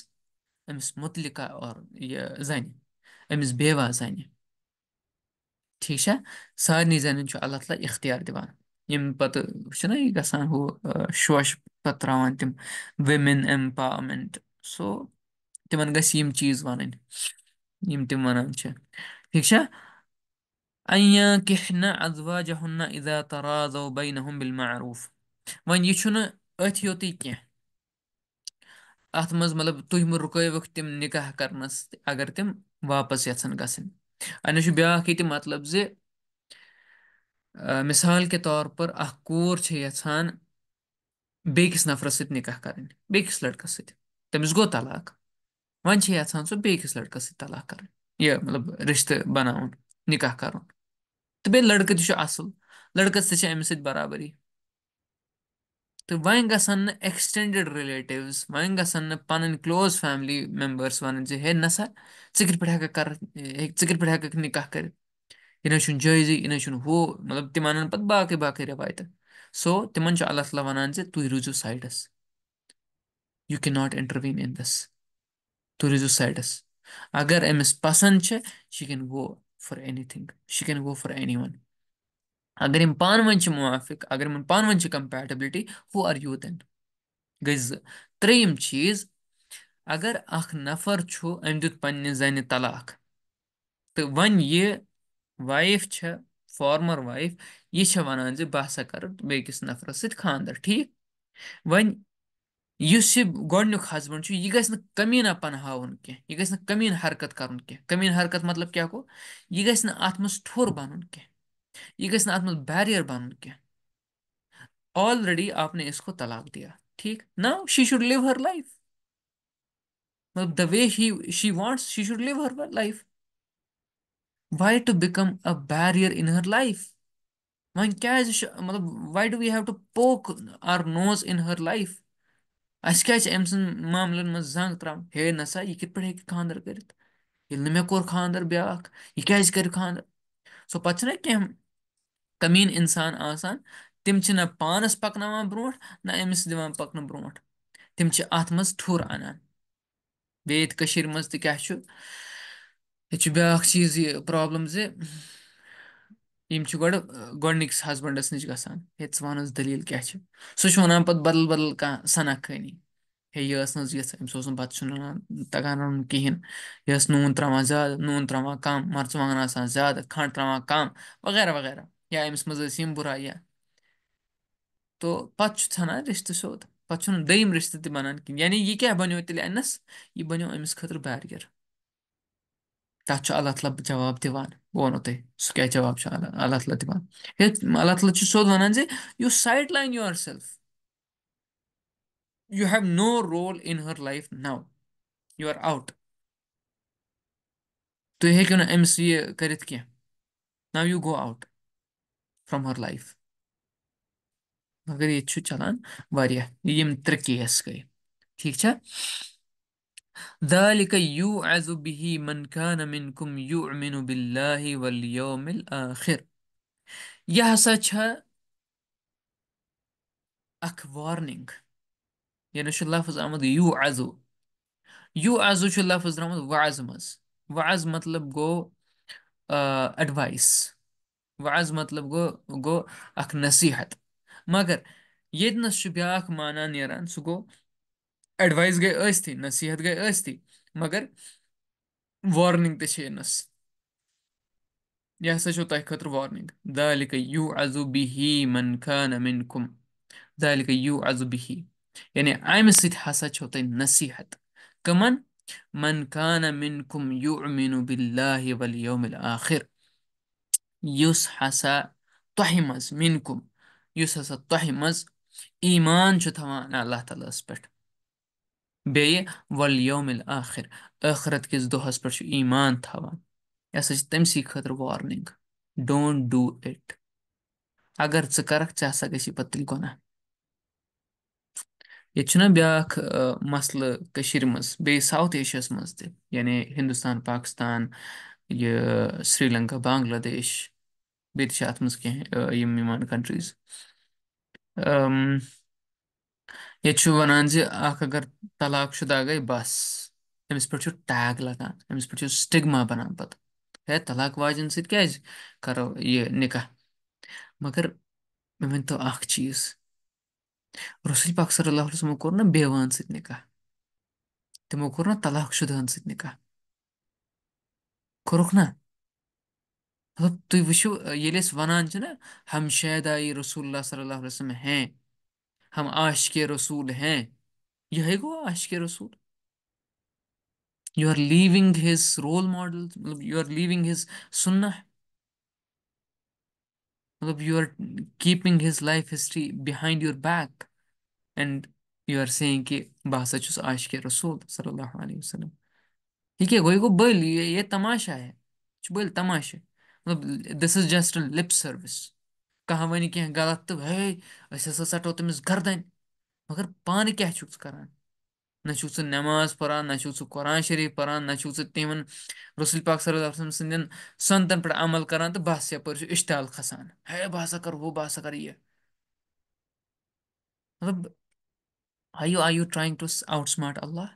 أمِس مُتعلقہ اور یہِ زَنہِ أمِس بیوا زَنہِ ٹھیٖک چھا سارنٕے زَنٮ۪ن چھُ اللہ تعالیٰ اختیار دِوان ییٚمہِ پَتہٕ چھُنہ یہِ گژھان ہُہ شوشہِ پَتہٕ ترٛاوان تِم وِمٮ۪ن اٮ۪مپاوَرمٮ۪نٛٹ سو تِمَن گژھِ یِم چیٖز وَنٕنۍ یِم تِم وَنان چھِ ٹھیٖک چھا اَنکِحنَ اَزواجَہُنَّ اِذا تَرازَو بَینَہُم بِالمعروٗف وۄنۍ یہِ چھُنہٕ أتھۍ یوٚتُے کینٛہہ اَتھ منٛز مطلب تُہۍ مہٕ رُکٲیوُکھ تِم نِکاح کَرنَس اگر تِم واپَس یَژھان گژھٕنۍ اَتٮ۪ن چھُ بیٛاکھ ییٚتہِ مطلب زِ अ, مِثال کے طور پر اَکھ کوٗر چھِ یَژھان بیٚکِس نفرَس سۭتۍ نِکاح کَرٕنۍ بیٚکِس لٔڑکَس سۭتۍ تٔمِس گوٚو طلاق وۄنۍ چھِ یَژھان سُہ بیٚکِس لٔڑکَس سۭتۍ طلاق کَرٕنۍ یہِ مطلب رِشتہٕ بَناوُن نِکاح کَرُن تہٕ بیٚیہِ لٔڑکہٕ تہِ چھُ اَصٕل لٔڑکَس تہِ چھِ أمِس سۭتۍ برابری تہٕ وۄنۍ گژھن نہٕ ایٚکسٹెنڈِڈ رِلیٹِوٕز وۄنۍ گژھن نہٕ پَنٕنۍ کٕلوز فیملی مٮ۪مبٲرٕس وَنٕنۍ زِ ہے نَسا ژٕ کِتھ پٲٹھۍ ہٮ۪کَکھ کَر ہے ژٕ کِتھ پٲٹھۍ ہٮ۪کَکھ نِکاح کٔرِتھ یہِ نہ چھُنہٕ جٲیزٕے یہِ نَے چھُنہٕ ہُہ مطلب تِم اَنَن پَتہٕ باقٕے باقٕے رٮ۪وایتہٕ سو تِمَن چھُ اللہ تعالیٰ وَنان زِ تُہۍ روٗزِو سایڈَس یوٗ کین ناٹ اِنٹَرویٖن اِن دَس تُہۍ روٗزِو سایڈَس اگر أمِس پَسنٛد چھِ she can go for anything she can go for any one اگر یِم پانہٕ ؤنۍ چھِ مُوافِق اگر یِمَن پانہٕ ؤنۍ چھِ کَمپیٹبِلٹی ہُہ آر یوٗ دین گٔے زٕ ترٛیٚیِم چیٖز اگر اَکھ نفر چھُ أمۍ دیُت پنٛنہِ زَنہِ طلاق تہٕ وۄنۍ یہِ वाइफ छ फॉर्मर वाइफ ये छ वनान जे बा सा कर बेकिस नफर सित खांदर ठीक वन युसि गोडनु हस्बैंड छ ये गस कमीना पन हावन के ये गस कमीन हरकत करन कमीन हरकत मतलब क्या को ये गस न आत्मस ठोर बनन के ये गस न आत्मस बैरियर बनन ऑलरेडी आपने इसको तलाक दिया ठीक ना she should live her life मतलब the way he she wants she should live her life why to become a barrier in her life وۄنۍ کیازِ چھُ مطلب why do we have to poke our nose in her life اَسہِ کیازِ چھِ أمۍ سٕنٛدۍ معاملَن منٛز زنٛگ ترٛاوٕنۍ ہے نَسا یہِ کِتھ پٲٹھۍ ہیٚکہِ خاندَر کٔرِتھ ییٚلہِ نہٕ مےٚ کوٚر خاندَر بیٛاکھ یہِ کیازِ کَرِ خاندَر سو پَتہٕ چھِنہ کینٛہہ کمیٖن اِنسان آسان تِم چھِ نہ پانَس پَکناوان برونٛٹھ نہ أمِس دِوان پَکنہٕ برونٛٹھ تِم چھِ اَتھ منٛز ٹھوٚر اَنان بیٚیہِ ییٚتہِ کٔشیٖرِ منٛز تہِ کیٛاہ چھُ یہ چھُ بیٛاکھ چیٖز یہِ پرٛابلِم زِ یِم چھِ گۄڈٕ گۄڈٕنِکِس ہسبَنٛڈَس نِش گژھان ہے ژٕ وَن حظ دٔلیٖل کیٛاہ چھِ سُہ چھُ وَنان پَتہٕ بدل بدل کانٛہہ سَناخٲنی ہے یہِ ٲس نہٕ حظ یِژھ أمِس اوس نہٕ بَتہٕ چھُنہٕ رَنان تَگان رَنُن کِہیٖنۍ یہِ ٲس نوٗن ترٛاوان زیادٕ نوٗن ترٛاوان کَم مَرژٕوانٛگَن آسان زیادٕ کھَنٛڈ ترٛاوان کَم وغیرہ وغیرہ یا أمِس منٛز ٲسۍ یِم بُرایہِ تو پَتہٕ چھُ ژھٮ۪نان رِشتہٕ سیوٚد پَتہٕ چھُنہٕ دٔیِم رِشتہٕ تہِ بَنان کِہیٖنۍ یعنی یہِ کیٛاہ بَنیو تیٚلہِ أنِس یہِ بَنیو أمِس خٲطرٕ بیریر تَتھ چھُ اللہ تعالیٰ جواب دِوان بہٕ وَنو تۄہہِ سُہ کیٛاہ جواب چھُ اللہ اللہ تعالیٰ دِوان ہے اللہ تعالیٰ چھُ سیوٚد وَنان زِ you sideline yourself you have no role in her life now you are out تُہۍ ہیٚکِو نہٕ أمِس یہِ کٔرِتھ کینٛہہ now you go out from her life مگر ییٚتہِ چھُ چَلان واریاہ یِم ترٛےٚ کیس گٔے ٹھیٖک چھا ذلك يوعظ به من كان منكم يؤمن بالله واليوم الآخر यह सच है اکھ وارننگ یعنی چھُ لفظ آمُت یوٗ ازو یوٗ چھُ لفظ درٛامُت وعظ مز وعظ مطلب گوٚو اٮ۪ڈوایس وعظ مطلب گوٚو گوٚو اکھ نصیٖحت مگر ییٚتہِ نَس چھُ بیٛاکھ معنا نیران سُہ گوٚو اٮ۪ڈوایس گٔے ٲسۍتھٕے نصیٖحت گٔے ٲسۍتھٕے مگر وارنِنٛگ تہِ چھِ یِنَس یہِ ہسا چھو تۄہہِ خٲطرٕ وارنِنٛگ دالِکہ یوٗ عزو بِہی من خان منکُم دالِکہ یوٗ عزو بِہی یعنی اَمہِ سۭتۍ ہسا چھو تۄہہِ نصیٖحت کٕمَن من خان منکُم یُؤمِنُ بِاللہِ والیوم الآخر یُس ہسا تۄہہِ منٛز منکُم یُس ہسا تۄہہِ منٛز ایٖمان چھُ تھاوان اللہ تعالیٰ ہَس پٮ۪ٹھ بیٚیہِ وَلیوم الآخر ٲخرت کِس دۄہَس پٮ۪ٹھ چھُ ایٖمان تھاوان یہِ ہسا چھِ تٔمۍ خٲطرٕ وارنِنٛگ ڈونٛٹ ڈوٗ اِٹ اگر ژٕ کَرَکھ ژےٚ ہسا گژھی پَتہٕ تیٚلہِ گۄناہ ییٚتہِ چھُنہ بیٛاکھ مَسلہٕ کٔشیٖرِ منٛز بیٚیہِ ساوُتھ ایشیاہَس منٛز تہِ یعنی ہِندُستان پاکِستان یہِ سری لنکا بنٛگلہ دیش بیٚیہِ تہِ چھِ اَتھ منٛز کینٛہہ یِم یِوان کَنٹرٛیٖز ییٚتہِ چھُ وَنان زِ اَکھ اگر طلاق شُدہ گٔے بَس أمِس پٮ۪ٹھ چھُ ٹیگ لَگان أمِس پٮ۪ٹھ چھُ سِٹِگما بَنان پَتہٕ ہے طلاق واجٮ۪ن سۭتۍ کیٛازِ کَرو یہِ نِکاح مگر مےٚ ؤنۍتو اَکھ چیٖز رسول پاک صلی اللہ علیہ وسلمو کوٚر نہ بیوان سۭتۍ نِکاح تِمو کوٚر نہ طلاق شُدہَن سۭتۍ نِکاح کوٚرُکھ نہ مطلب تُہۍ وٕچھِو ییٚلہِ أسۍ وَنان چھِ نہ ہمشیدائی رسول اللہ صلی اللہ علیہ وسلم ہیں हम आशिक रसूल हैं यू हैगो आशिक रसूल you are leaving his role model मतलब यू आर लीविंग हिज सुन्ना मतलब you are keeping his life history behind your back and you are saying कि बह हसा छुस आशिक रसूल सल्लल्लाहु अलैहि वसल्लम ये क्या गोई को बल ये, ये तमाशा है बल तमाशा मतलब this is just lip service کانٛہہ وَنہِ کینٛہہ غلط تہٕ ہے أسۍ ہَسا ژَٹو تٔمِس گردَن مگر پانہٕ کیٛاہ چھُکھ ژٕ کَران نہ چھُکھ ژٕ نٮ۪ماز پَران نہ چھُکھ ژٕ قۄران شریٖف پَران نہ چھُکھ ژٕ تِمَن رسول پاک صلی اللہ علیہ سٕنٛدٮ۪ن سۄنتَن پٮ۪ٹھ عمل کَران تہٕ بَس یَپٲرۍ چھُ اِشتعال کھَسان ہے بہٕ ہَسا کَرٕ ہُہ بہٕ ہَسا کَرٕ یہِ مطلب I you I you trying to outsmart اللہ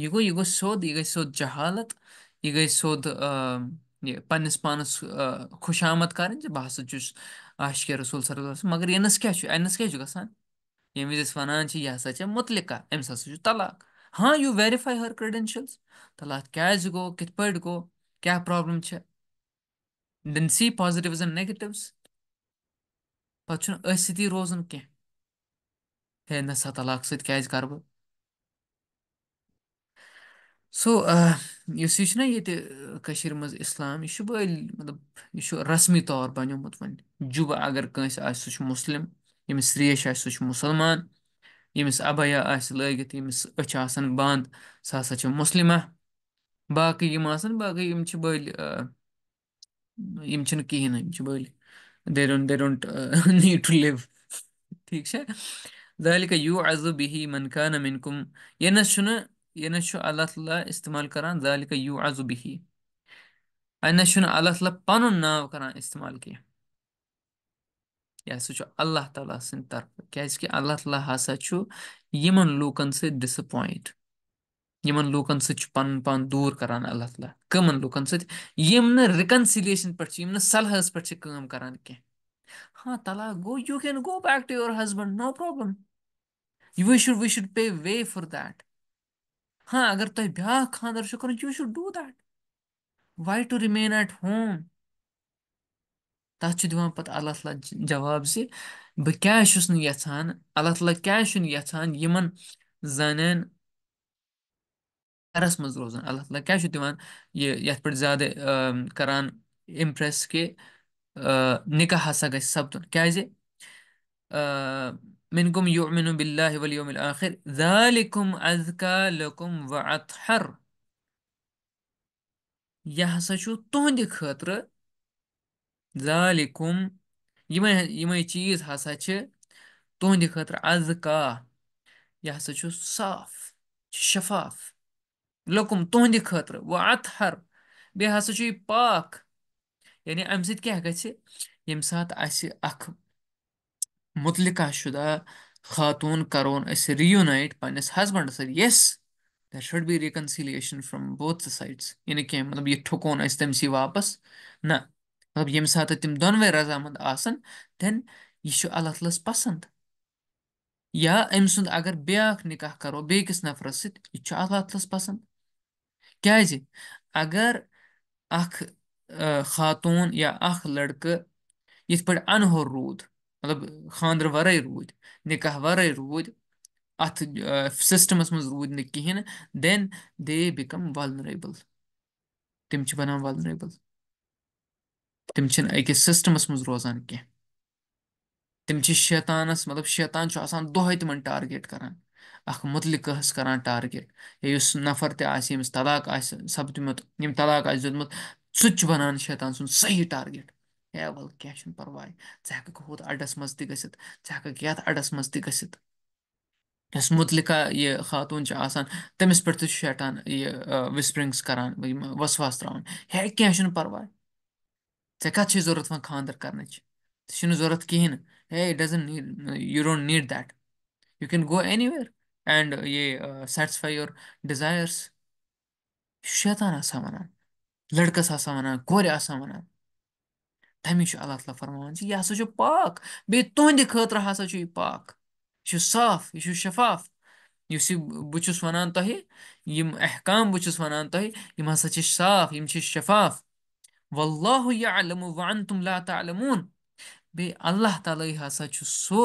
یہِ گوٚو یہِ گوٚو سیوٚد یہِ گٔے سیوٚد جہالت یہِ گٔے سیوٚد یہِ پنٛنِس پانَس خوش آمد کَرٕنۍ زِ بہٕ ہسا چھُس عاشق رسول صلی اللہ علیہ وسلم مگر یِنَس کیٛاہ چھُ اَنٮ۪س کیٛاہ چھُ گژھان ییٚمہِ وِزِ أسۍ وَنان چھِ یہِ ہسا چھےٚ مُتلِقہ أمِس ہسا چھُ طلاق ہاں یوٗ ویرِفاے ہَر کرٛیڈٮ۪نشَلٕز طلاق کیٛازِ گوٚو کِتھ پٲٹھۍ گوٚو کیٛاہ پرٛابلِم چھےٚ دٮ۪ن سی پازِٹِوٕز اینٛڈ نٮ۪گیٹِوٕز پَتہٕ چھُنہٕ أتھۍ سۭتی روزُن کینٛہہ ہے نہ سا طلاق سۭتۍ کیٛازِ کَرٕ بہٕ سو یُس یہِ چھُنہ ییٚتہِ کٔشیٖرِ منٛز اِسلام یہِ چھُ بٔلۍ مطلب یہِ چھُ رسمی طور بَنیومُت وۄنۍ جُبہٕ اگر کٲنٛسہِ آسہِ سُہ چھُ مُسلِم ییٚمِس ریش آسہِ سُہ چھُ مُسلمان ییٚمِس اَبَیا آسہِ لٲگِتھ ییٚمِس أچھ آسَن بنٛد سُہ ہَسا چھِ مُسلِمہ باقٕے یِم آسَن باقٕے یِم چھِ بٔلۍ یِم چھِنہٕ کِہیٖنۍ یِم چھِ بٔلۍ they don't they don't need to live ٹھیٖک چھا ذالِکہ یوٗ عزُ بِہی مَنکانہ مِنکُم یہِ نہ چھُنہٕ yana ना alloh taolo iste'mol qilan zalika yuazu अल्लाह aynan पन नाव taolo इस्तेमाल कह यह अल्लाह तरफ क्या अल्लाह ताला हसा छु लूक लोकन से इन यमन लोकन पान दूर करान अल्लाह ताला कमन लोकन से पे सलहस पे छ हाँ तला go you can go back to your husband no problem we should we should pave way for that ہاں اگر تۄہہِ بیٛاکھ خانٛدر چھُ کَرُن you should do that why to remain at home تَتھ چھُ دِوان پَتہٕ اللہ تعالیٰ جواب زِ بہٕ کیٛازِ چھُس نہٕ یَژھان اللہ تعالیٰ کیٛازِ چھُنہٕ یَژھان یِمَن زَنٮ۪ن گَرَس منٛز روزان اللہ تعالیٰ کیٛازِ چھُ دِوان یہِ یَتھ پٮ۪ٹھ زیادٕ کَران اِمپرٛٮ۪س کہِ نِکاح ہَسا گژھِ سَپدُن کیٛازِ منكم يؤمن بالله واليوم الآخر ذلكم أذكى لكم وأطهر یہِ ہسا چھُ خطر ذلكم يما يما یِمے چیٖز ہسا چھِ تُہنٛدِ خٲطرٕ اَزکا یہِ صاف شفاف لكم تُہنٛدِ خطر وأطهر اَتھر بیٚیہِ ہسا چھُ یہِ پاک یعنی اَمہِ سۭتۍ کیٛاہ گژھِ ییٚمہِ ساتہٕ مطلقة شدہ خاتون کَرون أسۍ رِیوٗنایٹ پنٛنِس ہسبَنٛڈَس سۭتۍ yes there should be reconciliation from both sides یہِ نہٕ کینٛہہ مطلب یہِ ٹھُکون أسۍ تٔمسٕے واپَس نہ مطلب ییٚمہِ ساتہٕ تِم دۄنوَے رضامند آسَن دٮ۪ن یہِ چھُ اللہ تعالیٰ پَسنٛد یا أمۍ سُنٛد اگر بیٛاکھ نِکاح کَرو بیٚکِس نفرَس سۭتۍ یہِ چھُ اللہ تعالیٰ پَسنٛد کیٛازِ اگر اَکھ خاتوٗن یا اَکھ لٔڑکہٕ یِتھ پٲٹھۍ اَنہور روٗد مطلب خاندر ورٲے روٗد نِکاح ورٲے روٗد اَتھ سِسٹَمَس منٛز روٗد نہٕ کِہیٖنۍ نہٕ دٮ۪ن دے بِکَم وَلنریبٕل تِم چھِ بَنان وَلنریبٕل تِم چھِنہٕ أکِس سِسٹَمَس منٛز روزان کینٛہہ تِم چھِ شیطانَس مطلب شیطان چھُ آسان دۄہَے تِمَن ٹارگیٹ کَران اَکھ مُتلِقہس کَران ٹارگیٹ یا یُس نفر تہِ آسہِ ییٚمِس طلاق آسہِ سَپدیومُت ییٚمۍ طلاق آسہِ دیُتمُت سُہ تہِ چھُ بَنان شیطان سُنٛد صحیح ٹارگیٹ ہے وَل کینٛہہ چھُنہٕ پَرواے ژٕ ہیٚکَکھ ہُتھ اَڈَس منٛز تہِ گٔژھِتھ ژٕ ہیٚکَکھ یَتھ اَڈَس منٛز تہِ گٔژھِتھ یۄس مُتعلقہ یہِ خاتوٗن چھِ آسان تٔمِس پٮ۪ٹھ تہِ چھُ شیٹان یہِ وِسپرِنٛگٕس کَران یِم وسواس ترٛاوان ہے کینٛہہ چھُنہٕ پَرواے ژےٚ کَتھ چھِ ضوٚرَتھ وۄنۍ خانٛدَر کَرنٕچ ژےٚ چھُنہٕ ضوٚرَتھ کِہیٖنۍ نہٕ ہے it doesn't need you don't need that you can go anywhere and یہِ سیٹٕسفاے یُوَر ڈِزایٲرٕس یہِ چھُ شیطان آسان وَنان لٔڑکَس آسان وَنان کورِ آسان وَنان تَمی چھُ اللہ تعالیٰ فرمان زِ یہِ ہسا چھُ پاک بیٚیہِ تُہٕنٛدِ خٲطرٕ ہسا چھُ یہِ پاک یہِ چھُ صاف یہِ چھُ شفاف یُس یہِ بہٕ چھُس وَنان تۄہہِ یِم احکام بہٕ چھُس وَنان تۄہہِ یِم ہسا چھِ صاف یِم چھِ شفاف واللہ یعلم وانتم لا تعلمون بیٚیہِ اللہ تعالی ہسا چھُ سُہ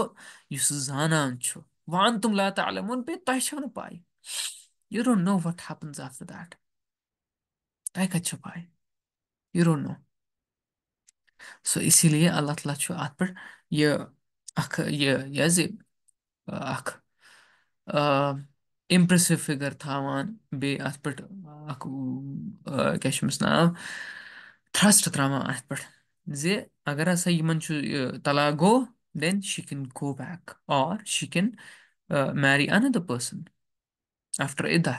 یُس زانان چھُ وانتم لا تعلمون بیٚیہِ تۄہہِ چھو نہٕ پاے یہِ روٚن no what happens after that تۄہہِ کَتہِ چھو پاے یہِ روٚن نو सो इसीलिए अल्लाह ताला چھُ اَتھ پٮ۪ٹھ یہِ اَکھ یہِ یہِ حظ یہِ اَکھ اِمپرٛٮ۪سِو فِگَر تھاوان بیٚیہِ اَتھ پٮ۪ٹھ اَکھ کیٛاہ چھُ أمِس ناو تھرٛسٹ ترٛاوان اَتھ پٮ۪ٹھ زِ اگر ہَسا یِمَن چھُ یہِ طلاق گوٚو دٮ۪ن شی کٮ۪ن گو بیک آر شی کٮ۪ن میری اَنَدَر پٔرسَن آفٹر اِدا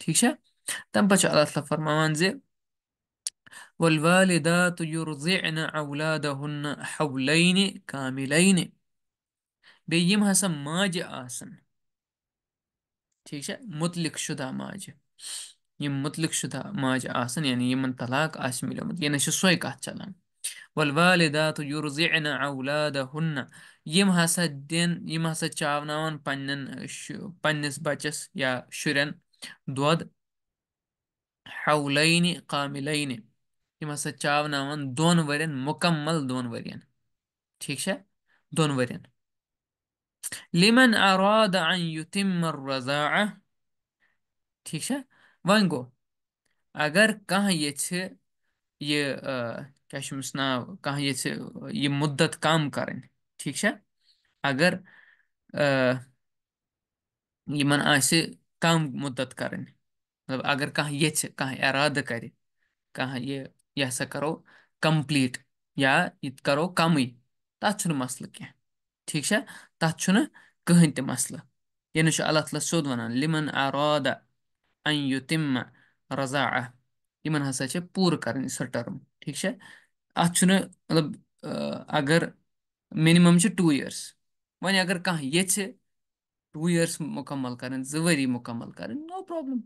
ٹھیٖک چھا تَمہِ پَتہٕ چھُ اللہ تعالیٰ فرماوان زِ والوالدات يرضعن أولادهن حولين كاملين बे यम हसा माजि आसन ठीक है मुतलिक शुदा माजि यम मुतलिक शुदा माजि आसन यानी यमन तलाक आस मिलोमुत यानी सोय कत चलान वल वालिदात युरजिन औलादहुन्न यम हसा दिन यम हसा चावनावन पन्न पन्नस बचस या शुरन दूध हौलैन कामिलैन تِم ہسا چاوناوان دۄن ؤرین مُکمل دۄن ؤرین ٹھیٖک چھا دۄن ؤرین لِمن اراد ان یُتِم الرضاعہ ٹھیٖک چھا وۄنۍ گوٚو اگر کانٛہہ یژھِ یہِ کیٛاہ چھُ أمِس ناو کانٛہہ یژھِ یہِ مُدت کم کَرٕنۍ ٹھیٖک چھا اگر یِمن آسہِ کم مُدت کَرٕنۍ مطلب اگر کانٛہہ یژھِ کانٛہہ اِرادٕ کَرِ کانٛہہ یہِ या सا करो कम्प्लीट या یہِ تہِ کرو کمٕے تتھ چھُنہٕ مسلہٕ کینٛہہ ٹھیٖک چھا تتھ چھُنہٕ کٕہٕنۍ تہِ مسلہٕ یعنی چھُ اللہ تعالیٰ سیوٚد وَنان لِمَن آرادہ ان یُتِمہ رضاعہ یِمن ہسا چھِ پوٗرٕ کرٕنۍ سۄ ٹٔرٕم ٹھیٖک چھا اتھ چھُنہٕ مطلب اگر مِنِمم چھِ ٹوٗ یِیٲرٕس وۄنۍ اگر کانٛہہ ییٚژھِ ٹوٗ یِیٲرٕس مُکمل کَرٕنۍ زٕ ؤری مُکمل کَرٕنۍ نو پرٛابلِم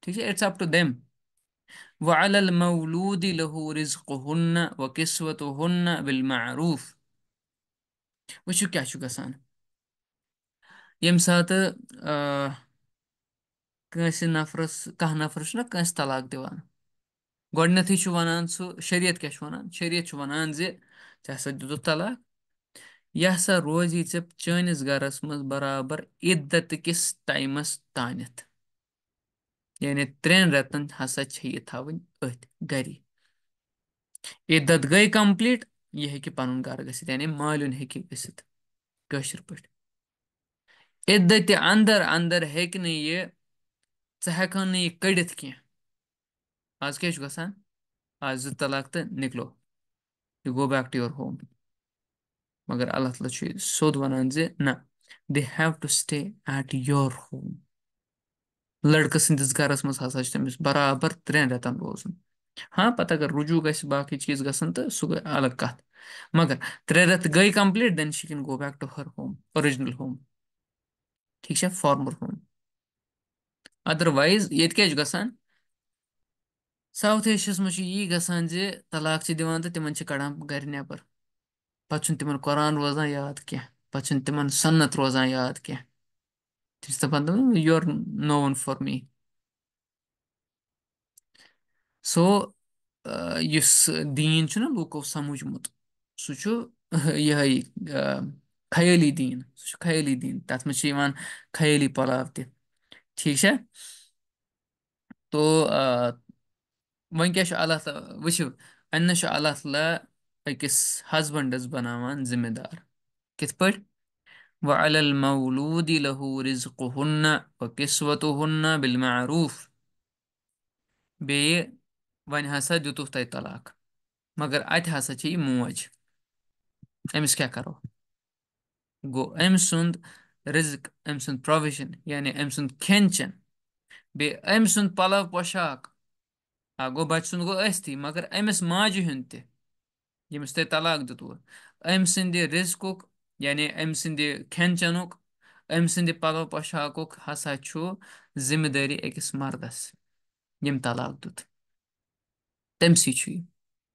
ٹھیٖک چھا اِٹٕس اَپ ٹُو دٮ۪م वल मौलूद लहू रिज्क़ुहुन्न व किस्वतुहुन्न बिलमरूफ वशु क्या छु गसान यम सात कंस नफरस कह नफर चुना कंस तलाक दिवान गोडनथी छु वनान सु शरीयत क्या छु वनान शरीयत छु वनान जे चे हसा दितु तलाक यह हसा रोजी चे चनिस गरस मज बराबर इद्दत किस टाइमस तानिथ یعنی ترین رتن ہسا چھِ یہِ تھاوٕنۍ أتھۍ گری یہِ دۄد کمپلیٹ یہ ہے کہ پانون گار گسید یعنی مالون ہے کہ گسید کٲشِر پٲٹھۍ عِدتہِ اندر اندر ہے کہ نہیں یہ ہٮ۪کہٕ نہیں یہ کڑت کیا آز کیا چھُ سان آز زٕ طلاق تہٕ نِکلو یہِ go back to your home مگر اللہ تعالیٰ چھُ یہِ سیوٚد وَنان زِ نہ they have to stay at لڑکہٕ سٕنٛدِس گَرَس منٛز ہَسا چھُ تٔمِس بَرابَر ترٛٮ۪ن رٮ۪تَن روزُن ہاں پَتہٕ اگر رُجوٗع گژھِ باقٕے چیٖز گژھن تہٕ سُہ گٔے الگ کَتھ مگر ترٛےٚ رٮ۪تھ گٔے complete then she can go back to her home original home ٹھیٖک چھا فارمَر ہوم اَدَروایِز ییٚتہِ کیٛاہ چھُ گژھان ساوُتھ ایشیاہَس منٛز چھُ یی گژھان زِ طلاق چھِ دِوان تہٕ تِمَن چھِ کَڑان گَرِ نٮ۪بر پَتہٕ چھُنہٕ تِمَن قۄرآن روزان یاد کینٛہہ پَتہٕ چھُنہٕ تِمَن سنت روزان یاد کینٛہہ Just abandon me. You're no one for me. So یُس دیٖن چھُنہ لوٗکو سَموٗجمُت سُہ چھُ یِہوٚے خیٲلی دیٖن سُہ چھُ خیٲلی دیٖن تَتھ منٛز چھِ یِوان خیٲلی پَلاو تہِ ٹھیٖک چھا تو وۄنۍ کیٛاہ چھُ اللہ تعالیٰ وٕچھِو اَننہ چھُ اللہ تعالیٰ أکِس ہَسبَنٛڈَس بَناوان ذِمہٕ دار کِتھ پٲٹھۍ وعلى المولود له رزقهن وكسوتهن بالمعروف بي وان هسا دتوف تاي طلاق مگر ات هسا چي موج امس کیا کرو گو امسند رزق امسند provision يعني امسند کنچن بي امسند پلو پوشاک اگو بچسند گو استي مگر امس ماجو هنتي يمس تاي طلاق دوتو امسند رزقوك یعنی أمۍ سٕنٛدِ کھٮ۪ن چٮ۪نُک أمۍ سٕنٛدِ پَلو پۄشاکُک ہسا چھُ ذِمہٕ دٲری أکِس مردَس ییٚمۍ طلاق دیُت تٔمۍسٕے چھُ یہِ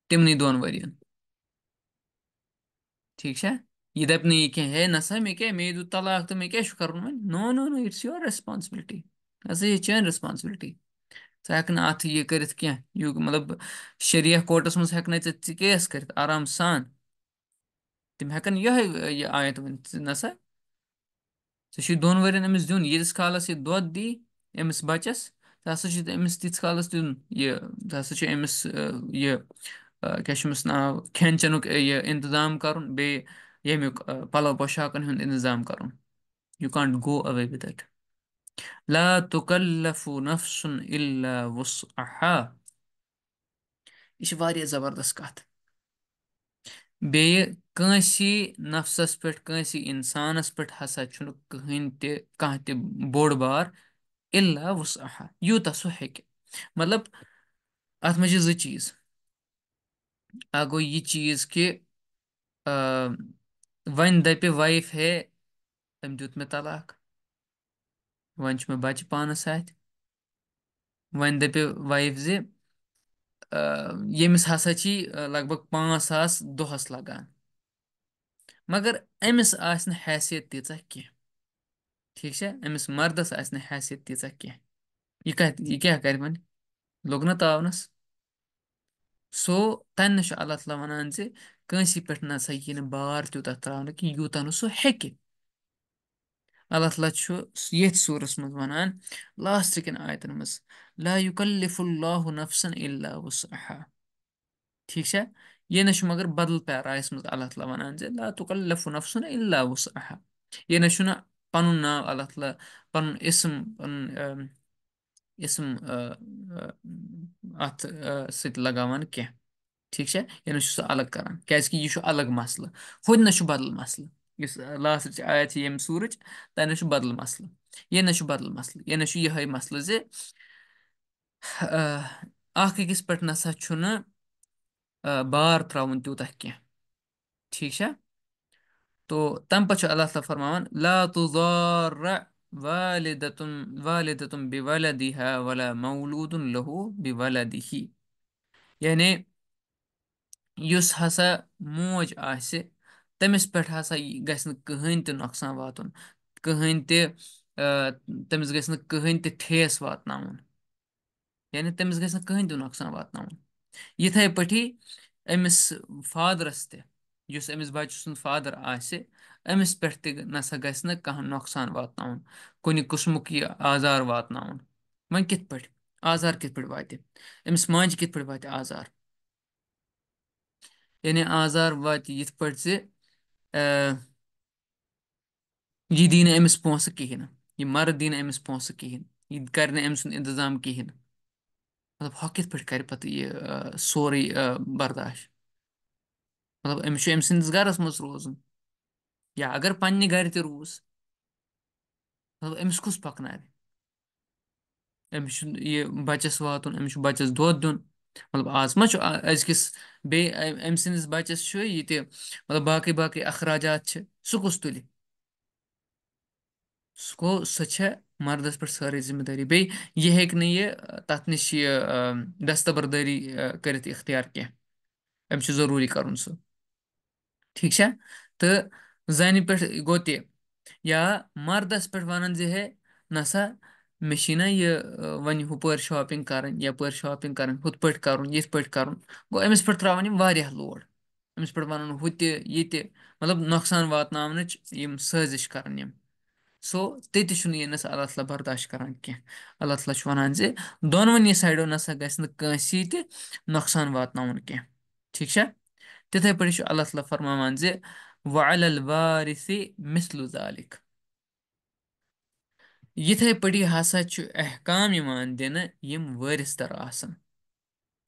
تِمنٕے دۄن ؤرۍیَن ٹھیٖک چھا یہِ دَپہِ نہٕ یہِ کینٛہہ ہے نسا مےٚ کیٛاہ مے دیُت طلاق تہٕ مےٚ کیٛاہ چھُ کَرُن وۄنۍ نو نو نو اِٹٕس یور ریسپانسبِلٹی یہِ ہسا یہِ چٲنۍ ریسپانسبِلٹی ژٕ ہٮ۪کھ نہٕ اَتھ یہِ کٔرِتھ کینٛہہ یہِ مطلب شریعہ کوٹَس منٛز ہٮ۪کہٕ نَے ژٕ ژٕ کیس کٔرِتھ آرام سان Tim ya ayetimin nasıl? Sə dۄن ؤرین أمِس دیُن ییٖتِس کالَس یہِ دۄد دی أمِس بَچَس سُہ ہسا چھُ أمِس تیٖتِس کالَس دیُن یہِ سُہ ہسا چھُ أمِس یہِ کیٛاہ چھُ أمِس ناو کھٮ۪ن چٮ۪نُک یہِ اِنتظام کَرُن بیٚیہِ ییٚمیُک پَلو پوشاکَن ہُنٛد اِنتظام کَرُن یوٗ کانٛٹ گو اَوے وِد اِٹ لا تُکلفُ نفسُن اِلّا وُسعہا یہِ چھِ واریاہ زَبردَست کَتھ بیٚیہِ کٲنٛسی نفسَس پٮ۪ٹھ کٲنٛسی اِنسانَس پٮ۪ٹھ ہسا چھُنہٕ کٕہٕنۍ تہِ کانٛہہ تہِ بوٚڑ بار اِلا وُسعہا یوٗتاہ سُہ ہیٚکہِ مطلب اَتھ منٛز چھِ زٕ چیٖز اَکھ گوٚو یہِ چیٖز کہِ وۄنۍ دَپہِ وایف ہے أمۍ دیُت مےٚ طلاق وۄنۍ چھُ مےٚ بَچہِ پانَس اَتھِ وۄنۍ دَپہِ وایف زِ ییٚمِس ہسا چھِ لگ بگ پانٛژھ ساس دۄہَس لگان مگر أمِس آسہِ نہٕ حیثیت تیٖژاہ کینٛہہ ٹھیٖک چھا أمِس مردَس آسہِ نہٕ حیثیت تیٖژاہ کینٛہہ یہِ کَتھ یہِ کیٛاہ کَرِ وۄنۍ لوٚگ نہ تاونَس سو تَنہِ چھُ اللہ تعالیٰ وَنان زِ کٲنٛسی پٮ۪ٹھ نہ سا یی نہٕ بار تیوٗتاہ ترٛاونہٕ کینٛہہ یوٗتاہ نہٕ سُہ ہیٚکہِ اللہ تعالیٰ چھُ ییٚتھۍ سوٗرَس منٛز وَنان لاسٹ کٮ۪ن آیتَن منٛز لا یُکلِف اللہ نفسن اللہ وسحا ٹھیٖک چھا یہِ نہ چھُ مگر بدل پیرایَس منٛز اللہ تعالیٰ وَنان زِ لا تُکلف نفسُن اللہ وسحا یہِ نہ چھُنہٕ پَنُن ناو اللہ تعالیٰ پَنُن اسم پَنُن اسم اَتھ سۭتۍ لگاوان کینٛہہ ٹھیٖک چھا یہِ نہ چھُ سُہ الگ کران کیٛازِکہِ یہِ چھُ الگ مسلہٕ ہُتہِ نہ چھُ بدل مسلہٕ یُس لاسٹٕچ آیت چھِ ییٚمہِ سوٗرٕچ تَتٮ۪ن چھُ بدل مسلہٕ ییٚنہ چھُ بدل مسلہٕ ییٚنہ چھُ یِہوے مسلہٕ زِ اکھ أکِس پٮ۪ٹھ نسا چھُنہٕ بار ترٛاوُن تیوٗتاہ کینٛہہ ٹھیٖک چھا تو تَمہِ پَتہٕ چھُ اللہ تعالیٰ فرماوان لاتو زار والدتُم والدتُم بے والا ہا والا مولوٗدُن لہو بے والا ہی یعنی یُس ہسا موج آسہِ تٔمِس پٮ۪ٹھ ہسا گژھِ نہٕ کٕہٕنۍ تہِ نۄقصان واتُن کٕہٕنۍ تہِ تٔمِس گژھِ نہٕ کٕہٕنۍ تہِ ٹھیس واتناوُن یعنی تٔمِس گژھِ نہٕ کٕہٕنۍ تہِ نۄقصان واتناوُن یِتھَے پٲٹھی أمِس فادرَس تہِ یُس أمِس بَچہِ سُنٛد فادَر آسہِ أمِس پٮ۪ٹھ تہِ نَسا گژھِ نہٕ کانٛہہ نۄقصان واتناوُن کُنہِ قٕسمُک یہِ آزار واتناوُن وۄنۍ کِتھ پٲٹھۍ آزار کِتھ پٲٹھۍ واتہِ أمِس ماجہِ کِتھ پٲٹھۍ واتہِ آزار یعنی آزار واتہِ یِتھ پٲٹھۍ زِ यह दी ना अमिस पोस कहें यह मर्द दी ना अमिस पोस कहें यह कर अम सद इंतजाम कहें मतलब हक कित पे कर पे यह सोरे बर्दाश्त मतलब अम्स अम संदिस गरस मज रोजन या अगर पन्ने गर त रूस मतलब अम्स कुस पकन अम्स यह बचस वात अम्स बचस दोद दिन مطلب آز ما أزکِس بیٚیہِ أمۍ سٕنٛدِس بَچَس چھُ یہِ تہِ مطلب باقٕے باقٕے اخراجات چھِ سُہ کُس تُلہِ سُہ گوٚو سۄ چھےٚ مَردَس پٮ۪ٹھ سٲرٕے ذِمہٕ دٲری بیٚیہِ یہِ ہیٚکہِ نہٕ یہِ تَتھ نِش یہِ دَستبردٲری کٔرِتھ اِختیار کینٛہہ أمِس چھُ ضروٗری کَرُن سُہ ٹھیٖک چھا تہٕ زَنہِ پٮ۪ٹھ گوٚو تہِ یا مَردَس پٮ۪ٹھ وَنان زِ ہے نہ سا مےٚ چھی نا یہِ آ، وۄنۍ ہُپٲرۍ شاپِنٛگ کَرٕنۍ یَپٲرۍ شاپِنٛگ کَرٕنۍ ہُتھ پٲٹھۍ کَرُن یِتھ پٲٹھۍ کَرُن گوٚو أمِس پٮ۪ٹھ ترٛاوان یِم واریاہ لوڈ أمِس پٮ۪ٹھ وَنان ہُہ تہِ یہِ تہِ مطلب نۄقصان واتناونٕچ یِم سٲزِش کَران یِم سو تِتہِ چھُنہٕ یہِ نَسا اللہ تعالیٰ برداشت کَران کینٛہہ اللہ تعالیٰ چھُ وَنان زِ دۄنوٕنی سایڈو نَسا گژھِ نہٕ کٲنٛسی تہِ نۄقصان واتناوُن کینٛہہ ٹھیٖک چھا تِتھَے پٲٹھۍ چھُ اللہ تعالیٰ فرماوان زِ وَعَلَى الْوَارِثِ مِثْلُ ذَلِكَ یِتھَے پٲٹھی ہسا چھُ احکام یِوان دِنہٕ یِم وٲرِستَر آسَن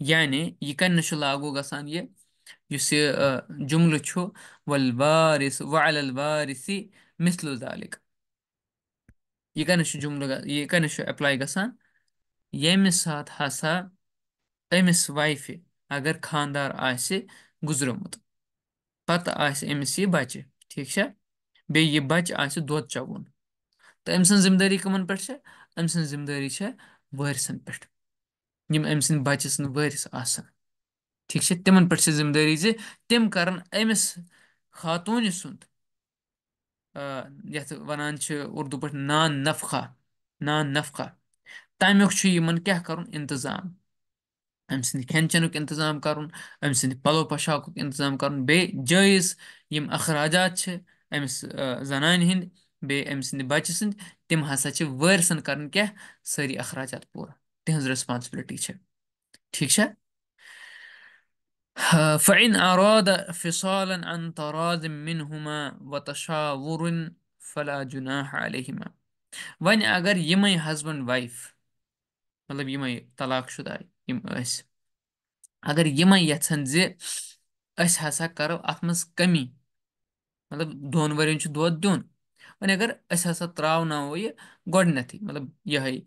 یعنی یہِ کَنہِ چھُ لاگوٗ گژھان یہِ یُس یہِ جُملہٕ چھُ وَلوارِس وَعَلَ الوارِثِ مِثلُ ذالِک یہِ کَنہِ چھُ جُملہٕ یہِ کَنہِ چھُ اٮ۪پلاے گژھان ییٚمہِ ساتہٕ ہسا أمِس وایفہِ اگر خاندار آسہِ گُزریومُت پَتہٕ آسہِ أمِس یہِ بَچہِ ٹھیٖک چھا بیٚیہِ یہِ بَچہِ آسہِ دۄد چٮ۪وُن تو أمۍ سٕنٛز ذِمہٕ دٲری کٕمَن پٮ۪ٹھ چھِ أمۍ سٕنٛز ذِمہٕ دٲری چھےٚ وٲرِسَن پٮ۪ٹھ یِم أمۍ سٕنٛدۍ بَچہِ سٕنٛدۍ وٲرِس آسَن ٹھیٖک چھِ تِمَن پٮ۪ٹھ چھِ ذِمہٕ دٲری زِ تِم کَرَن أمِس خاتوٗنہِ سُنٛد یَتھ وَنان چھِ اُردو پٲٹھۍ نان نفقہ نان نفقہ تَمیُک چھُ یِمَن کیٛاہ کَرُن اِنتظام أمۍ سٕنٛدِ کھٮ۪ن چٮ۪نُک اِنتظام کَرُن أمۍ سٕنٛدِ پَلو پۄشاکُک اِنتظام کَرُن بیٚیہِ جٲیِز یِم اخراجات چھِ أمِس زَنانہِ ہِنٛدۍ بیٚیہِ أمۍ سٕنٛدِ بَچہِ سٕنٛدۍ تِم ہَسا چھِ وٲرسَن کَرٕنۍ کیٛاہ سٲری اخراجات پوٗرٕ تِہٕنٛز ریسپانسبِلٹی چھِ ٹھیٖک چھا فعن أراد فصالا مِن ہُما منهما وُرُن فلا جناح عليهما وۄنۍ اگر یِمَے ہَسبَنٛڈ وایف مطلب یِمَے طلاق شُدہ یِم ٲسۍ اگر یِمَے یژھن زِ أسۍ ہسا کَرو اَتھ منٛز کٔمی مطلب دۄن ؤرۍ یَن چھُ دۄد دیُن अगर અગર અસા त्रा ના હોય ગોડ નથી મતલબ યહી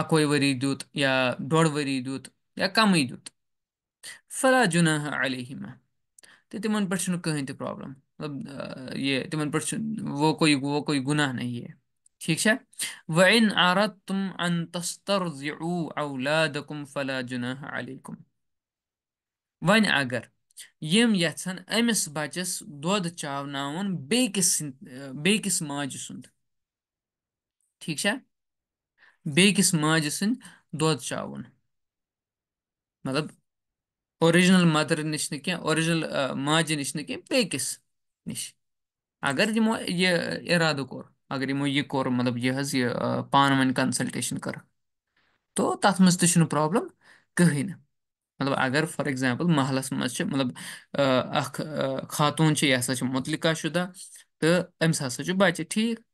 અકોઈ વરી દૂત યા દોઢ વરી દૂત યા કામી દૂત ફલા જુનાહ तो तिमन पे कहीं प्रॉब्लम मतलब ये तिमन पे वो कोई वो कोई गुनाह नहीं है ठीक है व इन आरत तुम अन तस्तरजू औलादकुम फला जुनाह अलैकुम वन अगर یِم یژھن أمِس بَچَس دۄد چاوناوُن بیٚکِس سٕنٛدِ بیٚکِس ماجہِ سُنٛد ٹھیٖک چھا بیٚکِس ماجہِ سٕنٛدۍ دۄد چاوُن مطلب اورِجنَل مَدر نِش نہٕ کینٛہہ اورِجنَل ماجہِ نِش نہٕ کینٛہہ بیٚکِس نِش اگر یِمو یہِ اِرادٕ کوٚر اگر یِمو یہِ کوٚر مطلب یہِ حظ یہِ پانہٕ ؤنۍ کَنسَلٹیشَن کٔرٕکھ تو تَتھ منٛز تہِ چھُنہٕ پرٛابلم کٕہٕنۍ نہٕ मतलब अगर फॉर एग्जाम्पल महलस मज मतलब अख खातून यह हसा मुतलिका शुदा तो अम्स हसा बच्चे ठीक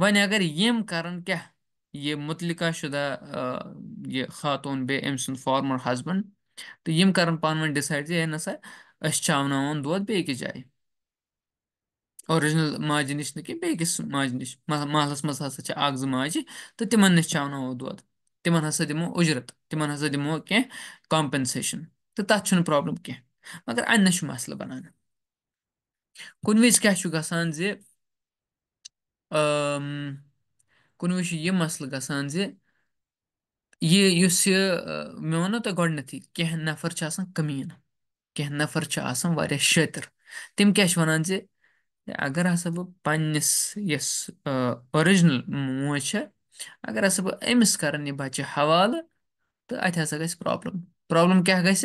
वन अगर यम कर क्या ये मुतलिका शुदा यह खातून बे अम सुंद फॉर्मर हस्बैंड तो यम कर पान वन डिसाइड है ना चावन दूध बेकिस जाए ओरिजिनल माजि नश ना कह बेकिस माजि नश महलस मज हसा तो तिमन नश चावन दूध تِمن ہسا دِمو اُجرت تِمن ہسا دِمو کیٚنٛہہ کامپنسیشن تہٕ تَتھ چھُنہٕ پرٛابلِم کیٚنٛہہ مگر اَننہٕ چھُ مسلہٕ بنان کُنہِ وِزِ کیٛاہ چھُ گژھان زِ کُنہِ وِزِ چھُ یہِ مسلہٕ گژھان زِ یہِ یُس یہِ مےٚ ووٚنو تۄہہِ گۄڈٕنٮ۪تھٕے کیٚنٛہہ نفر چھِ آسان کمیٖن کیٚنٛہہ نفر چھِ آسان واریاہ شٲطِر تِم کیٛاہ چھِ وَنان زِ اگر ہسا بہٕ پنٛنِس یۄس آرِجنَل موج چھےٚ अगर हسا بہٕ أمِس کَرَن یہِ بَچہِ حوالہٕ تہٕ اَتہِ ہَسا گَژھِ پرٛابلِم پرٛابلِم کیٛاہ گَژھِ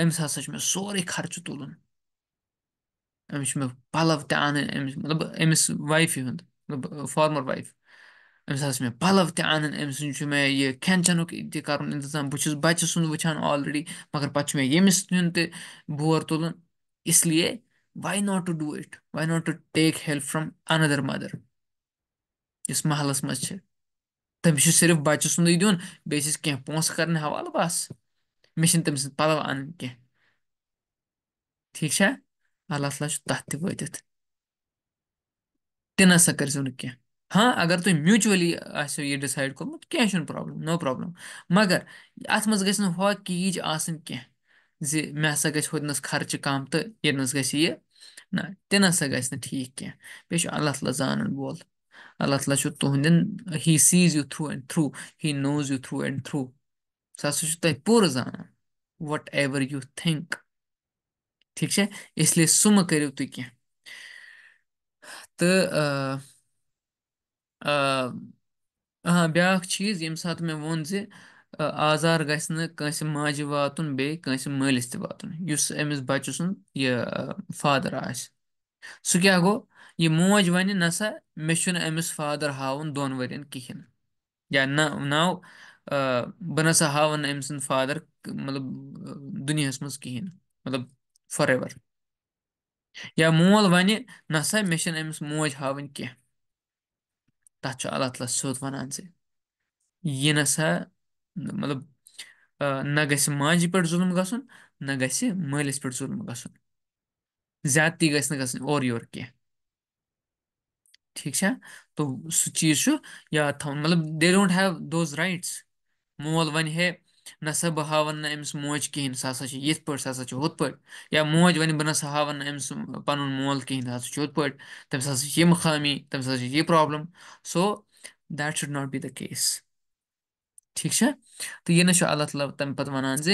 أمِس ہَسا چھُ مےٚ سورُے خرچہِ تُلُن أمِس چھُ مےٚ پَلَو تہِ اَنٕنۍ أمِس مطلب أمِس وایفہِ ہُنٛد مطلب فارمَر وایف أمِس ہَسا چھِ مےٚ پَلَو تہِ اَنٕنۍ أمۍ سُنٛد چھُ مےٚ یہِ کھٮ۪ن چٮ۪نُک تہِ کَرُن اِنتظام بہٕ چھُس بَچہِ سُنٛد وٕچھان آلریڈی مگر پَتہٕ چھُ مےٚ ییٚمِس ہُنٛد تہِ بور تُلُن اِسلیے why not to do it why not to take help from another mother یُس محلَس منٛز چھِ تٔمِس چھُ صرف بَچہِ سُنٛدُے دیُن بیٚیہِ چھِس کینٛہہ پونٛسہٕ کَرنہِ حوالہٕ بَس مےٚ چھِنہٕ تٔمۍ سٕنٛدۍ پَلَو اَنٕنۍ کینٛہہ ٹھیٖک چھا اللہ تعالیٰ چھُ تَتھ تہِ وٲتِتھ تہِ نَسا کٔرۍزیو نہٕ کینٛہہ ہاں اگر تُہۍ میوٗچؤلی آسیو یہِ ڈِسایڈ کوٚرمُت کینٛہہ چھُنہٕ پرٛابلِم نو پرٛابلِم مگر اَتھ منٛز گژھِ نہٕ ہۄ کیٖج آسٕنۍ کینٛہہ زِ مےٚ ہَسا گژھِ ہُتنَس خرچہِ کَم تہٕ ییٚتنَس گژھِ یہِ نہ تہِ نَسا گژھِ نہٕ ٹھیٖک کینٛہہ بیٚیہِ چھُ اللہ تعالیٰ زانَن وول Allah Teala şu tohunden he sees you through and through. He knows you through and through. सासु शुद्ध पूर्व वट एवर यू थिंक ઠીક છે એટલે સુમ કર્યું હતું ક્યાં તો હા بیٛاکھ چیٖز ییٚمہِ ساتہٕ مےٚ ووٚن زِ آزار گژھِ نہٕ کٲنٛسہِ ماجہِ واتُن بیٚیہِ کٲنٛسہِ مٲلِس تہِ واتُن یُس أمِس بَچہِ سُنٛد یہِ فادر آسہِ سُہ کیٛاہ گوٚو یہِ موج وَنہِ نَسا مےٚ چھُنہٕ أمِس فادر ہاوُن دۄن ؤرۍ یَن کِہیٖنۍ یا نہ ناو بہٕ سا ہاوَن نہٕ أمۍ سُنٛد فادر مطلب دُنیاہَس منٛز کِہیٖنۍ مطلب فار ایٚوَر یا مول وَنہِ نَسا مےٚ چھِنہٕ أمِس موج ہاوٕنۍ کینٛہہ تَتھ چھُ اللہ تعالیٰ سیوٚد وَنان زِ یہِ سا مطلب نہ گژھِ ماجہِ پٮ۪ٹھ ظُلم گژھُن نہ گژھِ مٲلِس پٮ۪ٹھ ظُلم گژھُن زیادتی گژھِ نہٕ گژھٕنۍ اورٕ یورٕ کینٛہہ ठीक है तो सो चीज या थ मतलब they don't have those rights मोल वन है नस बह हावन ना अम्स मोज कह सा इत पे सा हूं पे या मोज वन बस हावन ना अम्स पन मोल कहें सा हूं पे तमें खामी तमें यह problem so that should not be the case ٹھیٖک چھا تہٕ یہِ نہٕ چھُ اللہ تعالیٰ تَمہِ پَتہٕ وَنان زِ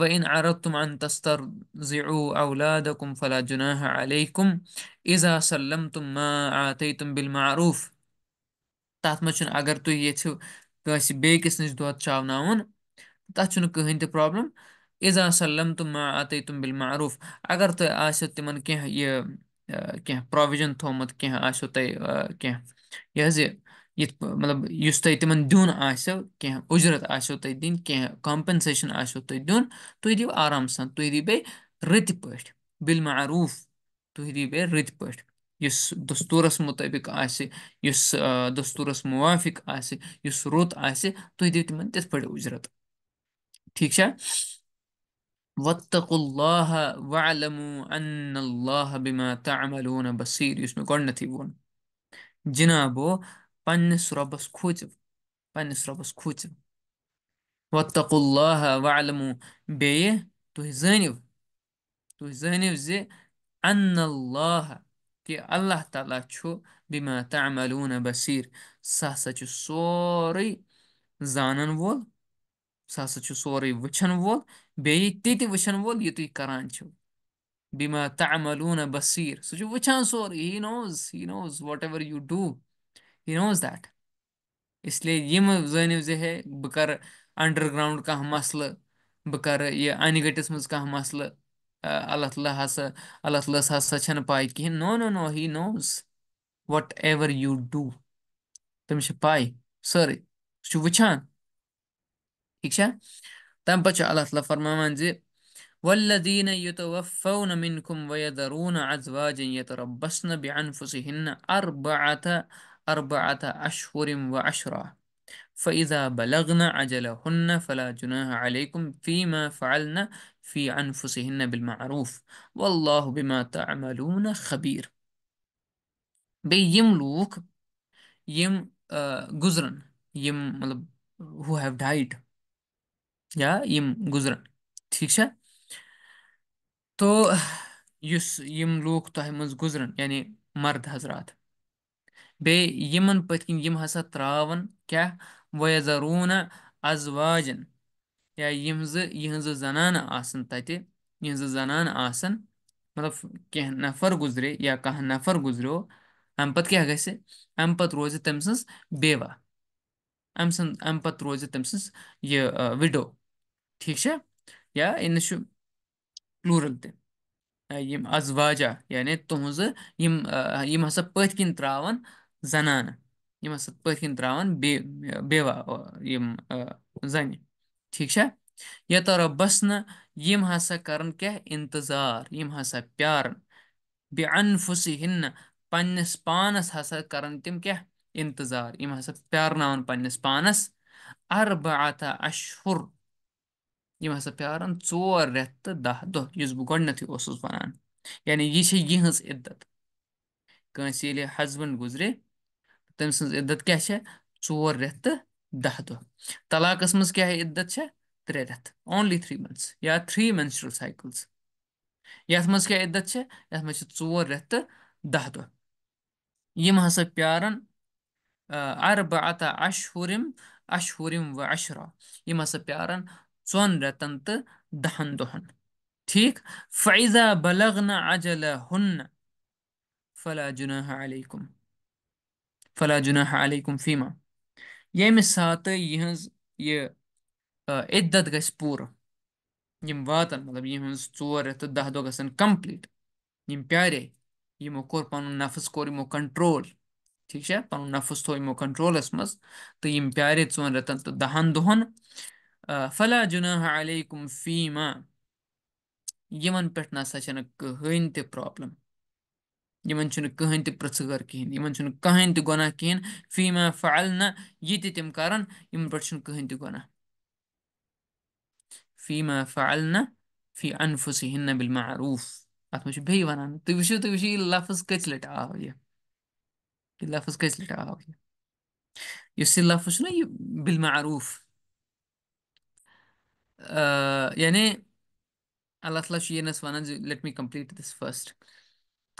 وَإِنْ عَرَضْتُمْ عَنْ تَسْتَرْضِعُوا أَوْلَادَكُمْ فَلَا جُنَاهَ عَلَيْكُمْ إِذَا سَلَّمْتُم مَا آتَيْتُم بِالْمَعْرُوف تَتھ منٛز چھُنہٕ اگر تُہۍ ییٚژھِو کٲنٛسہِ بیٚکِس نِش دۄد چاوناوُن تَتھ چھُنہٕ کٕہٕنۍ تہِ پرٛابلِم اِزا سَلَمتُم ما آتَیتُم بِالمعروٗف اگر تۄہہِ آسیو تِمَن کینٛہہ یہِ آه، کینٛہہ پرٛووِجَن تھوٚمُت کینٛہہ آسیو تۄہہِ آه، کینٛہہ یہِ حظ یہِ یِتھ مطلب یُس تۄہہِ تِمَن دیُن آسیو کینٛہہ اُجرت آسیو تۄہہِ دِنۍ کینٛہہ کَمپَنسیشَن آسیو تۄہہِ دیُن تُہۍ دِیِو آرام سان تُہۍ دِیِو بیٚیہِ رٔتۍ پٲٹھۍ بالمعروٗف تُہۍ دِیِو بیٚیہِ رٔتۍ پٲٹھۍ یُس دستوٗرَس مُطٲبِق آسہِ یُس دستوٗرَس مُوافِق آسہِ یُس رُت آسہِ تُہۍ دِیِو تِمَن تِتھ پٲٹھۍ اُجرت ٹھیٖک چھا وَتَّقُ اللہ وَعلَمُوا اَنَّ اللہ بِما تعملون بصیٖر یُس مےٚ گۄڈنٮ۪تھٕے ووٚن جِنابو پنس ربس کھوچو پنس ربس کھوچو واتقوا الله واعلموا بيه تُہۍ زٲنِو تُہۍ زٲنِو زِ ان الله كي الله تعالى شو بِما تعملون بصیٖر سُہ ہسا چھُ زانَن وول سُہ ہسا چھُ سورُے وول بيه تيتي تہِ وول یہِ كران شو بِما تعملون بصير سوچو وچان وٕچھان he knows he knows whatever you do he knows that इसलिए यम जानव जहे बह कर अंडरग्राउंड कह मसल बह कर यह अन गटिस मज कह मसल अल्लाह तला हसा अल्लाह तलस हसा छन no no no he knows whatever you do तम पाए सर सह वान ठीक तम पे अल्लाह फरमान जी والذين يتوفون منكم ويذرون أزواجا يتربصن بأنفسهن أربعة أربعة أشهر وعشرة فإذا بلغنا أجلهن فلا جناح عليكم فيما فعلنا في أنفسهن بالمعروف والله بما تعملون خبير بيم لوك يم گزرن آه، يم مطلب who have died يا يم गुजरन ठीक है तो यस यम लोग तो हम गुजरन यानी मर्द بیٚیہِ یِمن پٔتۍ کِنۍ یِم ہسا تراون کیاہ وَیَذَروٗن اَزواجَن یا یِم زٕ یِہٕنٛزٕ زَنانہٕ آسَن تَتہِ یِہٕنٛزٕ زَنانہٕ آسَن مطلب کینٛہہ نفر گُزرے یا کانٛہہ نفر گُزریو اَمہِ پَتہٕ کیاہ گژھِ اَمہِ پَتہٕ روزِ تٔمۍ سٕنٛز بیوہ اَمہِ سٕنٛز اَمہِ پَتہٕ روزِ تٔمۍ سٕنٛز یہِ وِڈو ٹھیٖک چھا یا أمِس چھُ پلوٗرَل تہِ یِم اَزواجا یعنی تُہٕنٛزٕ یِم یِم ہسا پٔتھۍ کِنۍ ترٛاوَن زنانہٕ یِم ہسا پٔتھۍ کِنۍ ترٛاوان بے بیوا یِم زَنہِ ٹھیٖک چھا یتر بسنہٕ یِم ہسا کَرَن کیٛاہ اِنتظار یِم ہسا پیارَن بے اَنفُسی ہِنٛنہٕ پنٛنِس پانَس ہسا کَرَن تِم کیٛاہ اِنتظار یِم ہسا پیٛارناوَن پنٛنِس پانَس اَربعتہ اَشہُر یِم ہسا پیٛارَن ژور رٮ۪تھ تہٕ دَہ دۄہ یُس بہٕ گۄڈنٮ۪تھٕے اوسُس وَنان یعنی یہِ چھِ یِہٕنٛز عِدت کٲنٛسہِ ییٚلہِ ہَزبنٛڈ گُزرے تٔمۍ سٕنٛز عدت کیٛاہ چھےٚ ژور رٮ۪تھ تہٕ دَہ دۄہ طلاقَس منٛز کیٛاہ عدت چھےٚ ترٛےٚ رٮ۪تھ اونلی تھرٛی مَنتھٕس یا تھرٛی مٮ۪نسٹرٛل سایکٕلز یَتھ منٛز کیٛاہ عدت چھےٚ یَتھ منٛز چھِ ژور رٮ۪تھ تہٕ دَہ دۄہ یِم ہسا پیٛارَن اربعتہ اشہورِم اشہورِم و اشرا یِم ہسا پیٛارَن ژۄن رٮ۪تَن تہٕ دَہَن دۄہَن ٹھیٖک فیضا بلغ نہ اجلا ہُنہ فلا جُناح علیکُم फला जुनाह अलैकुम फीमा यम सात यहज यह इद्दत गस पूर यम वातन मतलब यहज चोर तो दह दो गसन कंप्लीट यम प्यारे यमो कोर पन नफस कोर यमो कंट्रोल ठीक है पन नफस थो यमो कंट्रोलस मज तो यम प्यारे चोन रतन तो दहन दोहन फला जुनाह अलैकुम फीमा यमन पे ना कहन त प्रॉब्लम یِمن چھُنہٕ کٕہٕنۍ تہِ پرٛژھگٲر کِہیٖنۍ یِمن چھُنہٕ کٕہٕنۍ تہِ گۄناہ کِہیٖنۍ فعلنا یہِ تہِ تِم کَرَن یِمن پٮ۪ٹھ چھُنہٕ کٕہٕنۍ تہِ گۄناہ فعلنا فی انفُسِہِنَّ بالمعروٗف اَتھ منٛز چھُ بیٚیہِ وَنان تُہۍ وٕچھِو تُہۍ وٕچھِو یہِ لفظ کٔژِ لَٹہِ آو یہِ یہِ لفظ کٔژِ لَٹہِ آو یہِ یُس یہِ لفظ چھُنہ یہِ بالمعروٗف یعنی اللہ تعالیٰ چھُ ییٚنَس وَنان زِ let me complete this first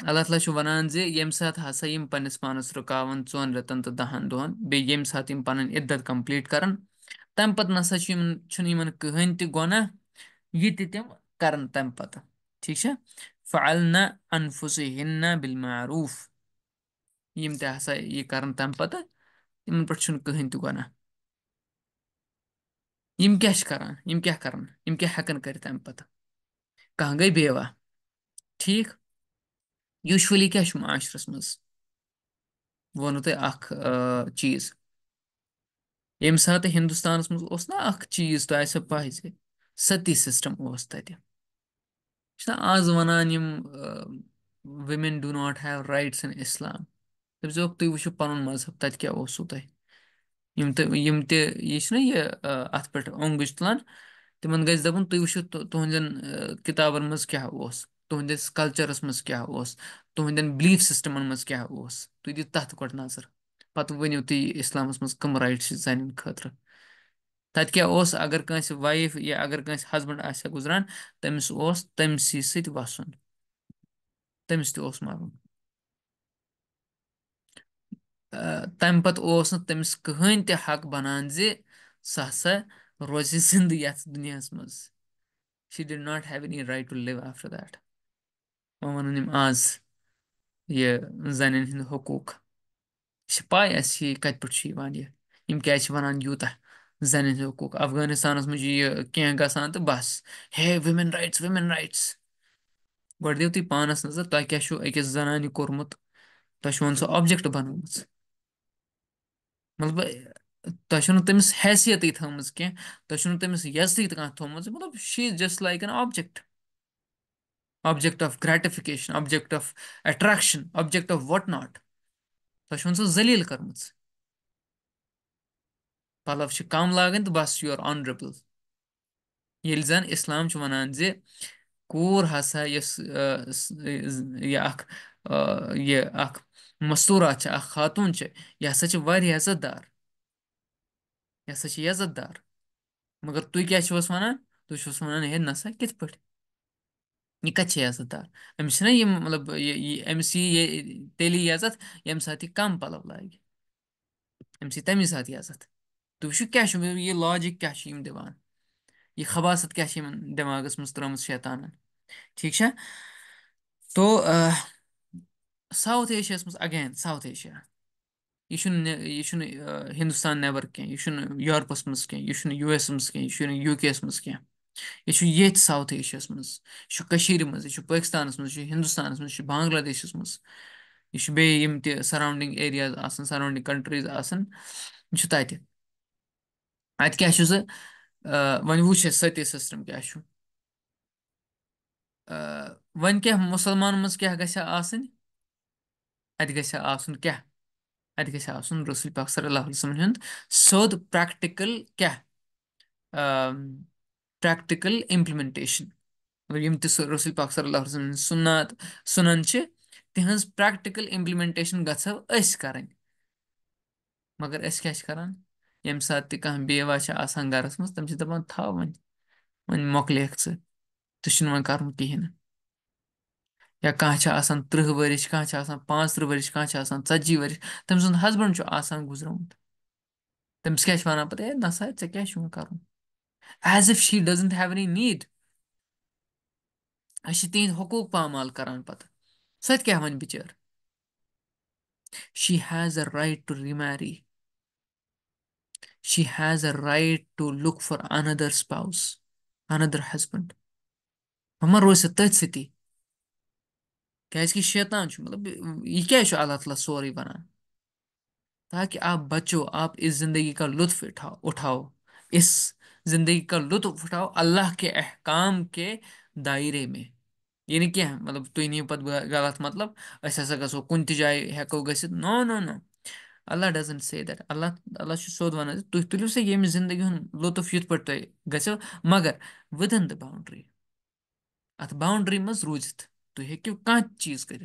اللہ تعالیٰ چھُ وَنان زِ ییٚمہِ ساتہٕ ہسا یِم پنٛنِس پانَس رُکاوَن ژۄن رٮ۪تَن تہٕ دَہَن دۄہَن بیٚیہِ ییٚمہِ ساتہٕ یِم پَنٕنۍ عِدت کَمپٕلیٖٹ کَرَن تَمہِ پَتہٕ نَسا چھُ یِمَن چھُنہٕ یِمَن کٕہٕنۍ تہِ گۄناہ یہِ تہِ تِم کَرَن تَمہِ پَتہٕ ٹھیٖک چھا فعلنا انفسِہِنَہ بالمعروٗف یِم تہِ ہسا یہِ کَرَن تَمہِ پَتہٕ یِمَن پٮ۪ٹھ چھُنہٕ کٕہٕنۍ تہِ گۄناہ یِم کیٛاہ چھِ کَران یِم کیٛاہ کَرَن یِم کیٛاہ ہٮ۪کَن کٔرِتھ اَمہِ پَتہٕ کانٛہہ گٔے بیوا ٹھیٖک یوٗجؤلی کیٛاہ چھُ معاشرَس منٛز بہٕ تۄہہِ اَکھ چیٖز ییٚمہِ ساتہٕ ہِندُستانَس منٛز اوس نہ اَکھ چیٖز تۄہہِ آسیو پَے زِ سٔتی سِسٹَم اوس تَتہِ چھِنا آز وَنان یِم women do not have rights in Islam دٔپزیوکھ تُہۍ وٕچھِو پَنُن مذہب تَتہِ کیٛاہ اوسوٗ تۄہہِ یِم تہِ یِم تہِ یہِ چھُنہ یہِ اَتھ پٮ۪ٹھ اوٚنٛگٕج تُلان تِمَن گژھِ دَپُن تُہۍ وٕچھِو تُہٕنٛدٮ۪ن کِتابَن منٛز کیٛاہ اوس تُہنٛدِس کَلچَرَس منٛز کیٛاہ اوس تُہنٛدٮ۪ن بِلیٖف سِسٹَمَن منٛز کیٛاہ اوس تُہۍ دِیِو تَتھ گۄڈٕ نظر پَتہٕ ؤنِو تُہۍ اِسلامَس منٛز کٕم رایٹٕس چھِ زَنٮ۪ن خٲطرٕ تَتہِ کیٛاہ اوس اگر کٲنٛسہِ وایف یا اگر کٲنٛسہِ ہسبَنٛڈ آسہِ ہا گُزران تٔمِس اوس تٔمۍسٕے سۭتۍ وَسُن تٔمِس تہِ اوس مَرُن تَمہِ پَتہٕ اوس نہٕ تٔمِس کٕہٕنۍ تہِ حق بَنان زِ سُہ ہسا روزِ زِندٕ یَتھ دُنیاہَس منٛز she did not have any right to live after that وَوَنَنِمْ آز یہِ زَنٮ۪ن ہِنٛدۍ حقوٗق یہِ چھِ پاے اَسہِ یہِ کَتہِ پٮ۪ٹھ چھُ یِوان یہِ یِم کیٛازِ چھِ وَنان یوٗتاہ زَنٮ۪ن ہِنٛدۍ حقوٗق افغٲنِستانَس منٛز چھُ یہِ کینٛہہ گژھان تہٕ بَس ہے وُمٮ۪ن رایٹٕس وُمٮ۪ن رایٹٕس گۄڈٕ دِیِو تُہۍ پانَس نظر تۄہہِ کیٛاہ چھُو أکِس زَنانہِ کوٚرمُت تۄہہِ چھُو وۄنۍ سۄ آبجَکٹ بَنٲومٕژ مطلب تۄہہِ چھُو نہٕ تٔمِس حیثیتٕے تھٲومٕژ کینٛہہ تۄہہِ چھُو نہٕ تٔمِس یزتٕے کانٛہہ تھوٚمُت مطلب she is just like an object object of gratification, object of attraction, object of whatnot. Taşın sen zelil karmıts. Palav şu kam lagan to bas you are honorable. Yelzan İslam çu manan ze kur hasa yes ya ak ye ak masura çe ak hatun çe ya hasa çe var yazadar. Ya hasa çe yazadar. Magar tu kya çu vas manan? Tu çu vas manan he nasa kit pati. یہِ کَتہِ چھِ عزت دار أمِس چھِنہ یِم مطلب أمِس یی تیٚلی یہِ عزت ییٚمہِ ساتہٕ یہِ کَم پَلو لاگہِ أمِس یی تَمی ساتہٕ یہِ عزت تُہۍ وٕچھِو کیٛاہ چھُ یہِ لاجِک کیٛاہ چھِ یِم دِوان یہِ خباست کیٛاہ چھِ یِمَن دٮ۪ماغَس منٛز ترٛٲمٕژ شیطانَن ٹھیٖک چھا تو ساوُتھ ایشیاہَس منٛز اَگین ساوُتھ ایشیا یہِ چھُنہٕ یہِ چھُنہٕ ہِندُستان نٮ۪بَر کینٛہہ یہِ چھُنہٕ یوٗرپَس منٛز کینٛہہ یہِ چھُنہٕ یوٗ ایسَس منٛز کینٛہہ یہِ چھُنہٕ یوٗ کے یَس منٛز کینٛہہ یہِ چھُ ییٚتھۍ ساوُتھ ایشیاہَس منٛز یہِ چھُ کٔشیٖرِ منٛز یہِ چھُ پٲکِستانَس منٛز یہِ چھُ ہِندُستانَس منٛز یہِ چھُ بنٛگلہ دیشَس منٛز یہِ چھُ بیٚیہِ یِم تہِ سَراوڈِنٛگ ایریاز آسان سَراوڈِنٛگ کَنٹریٖز آسان یہِ چھُ تَتہِ اَتہِ کیٛاہ چھُ سُہ وۄنۍ وٕچھ اَسہِ سٔتی سِسٹَم کیٛاہ چھُ وۄنۍ کیٛاہ مُسلمانن منٛز کیٛاہ گژھِ ہا آسٕنۍ اَتہِ گژھِ ہا آسُن کیٛاہ اَتہِ گژھِ ہا آسُن رسول پاک صلی اللہ علیہ وسلمن ہُنٛد سیوٚد پرٛٮ۪کٹِکَل کیٛاہ प्रैक्टिकल इम्प्लिमेंटेशन مطلب یِم تہِ سُہ رسول پاک صلی اللہ علیہ وسلم سُنات سُنن چھِ تِہٕنٛز پرٛٮ۪کٹِکَل اِمپلِمٮ۪نٹیشَن گژھو أسۍ کَرٕنۍ مگر أسۍ کیٛاہ چھِ کَران ییٚمہِ ساتہٕ تہِ کانٛہہ بیوا چھِ آسان گَرَس منٛز تِم چھِ دَپان تھاو وۄنۍ وۄنۍ مۄکلیکھ ژٕ ژٕ چھُنہٕ وۄنۍ کَرُن کِہیٖنۍ نہٕ یا کانٛہہ چھِ آسان تٕرٛہ ؤرِش کانٛہہ چھِ آسان پانٛژھ تٕرٛہ ؤرِش کانٛہہ چھِ آسان ژَتجی ؤرِش تٔمۍ سُنٛد ہسبَنٛڈ چھُ آسان گُزریومُت تٔمِس کیٛاہ چھِ وَنان پَتہٕ ہے نَسا ژےٚ کیٛاہ چھُ وۄنۍ کَرُن as if she doesn't have any need أسۍ چھِ تِہِنٛدۍ حقوٗق پامال کَران پَتہٕ سۄ تہِ کیٛاہ وَنہِ بِچٲر she has a right to remarry she has a right to look for another spouse another husband وۄنۍ ما روزِ سۄ تٔتھۍ سۭتی کیٛازِکہِ شیطان چھُ مطلب یہِ کیٛازِ چھُ اللہ تعالیٰ سورُے وَنان تاکہِ آپ بَچو آپ اِس زِندگی کا لُطف اٹھاؤ اُٹھاؤ इस ज़िंदगी का लुत्फ़ उठाओ अल्लाह के अहकाम के दायरे में यानी क्या मतलब तुम नहीं पता गलत मतलब अस हा गो कुन जाए हेको ग नो नो नो अल्लाह डजन से दैट अल्लाह अल्लाह सोद वन तुम तुलू सा ये जिंदगी लुत्फ यु पे गो मगर विदन द बाउंड्री अत बाउंड्री मज रूजित तु हेको कीज कर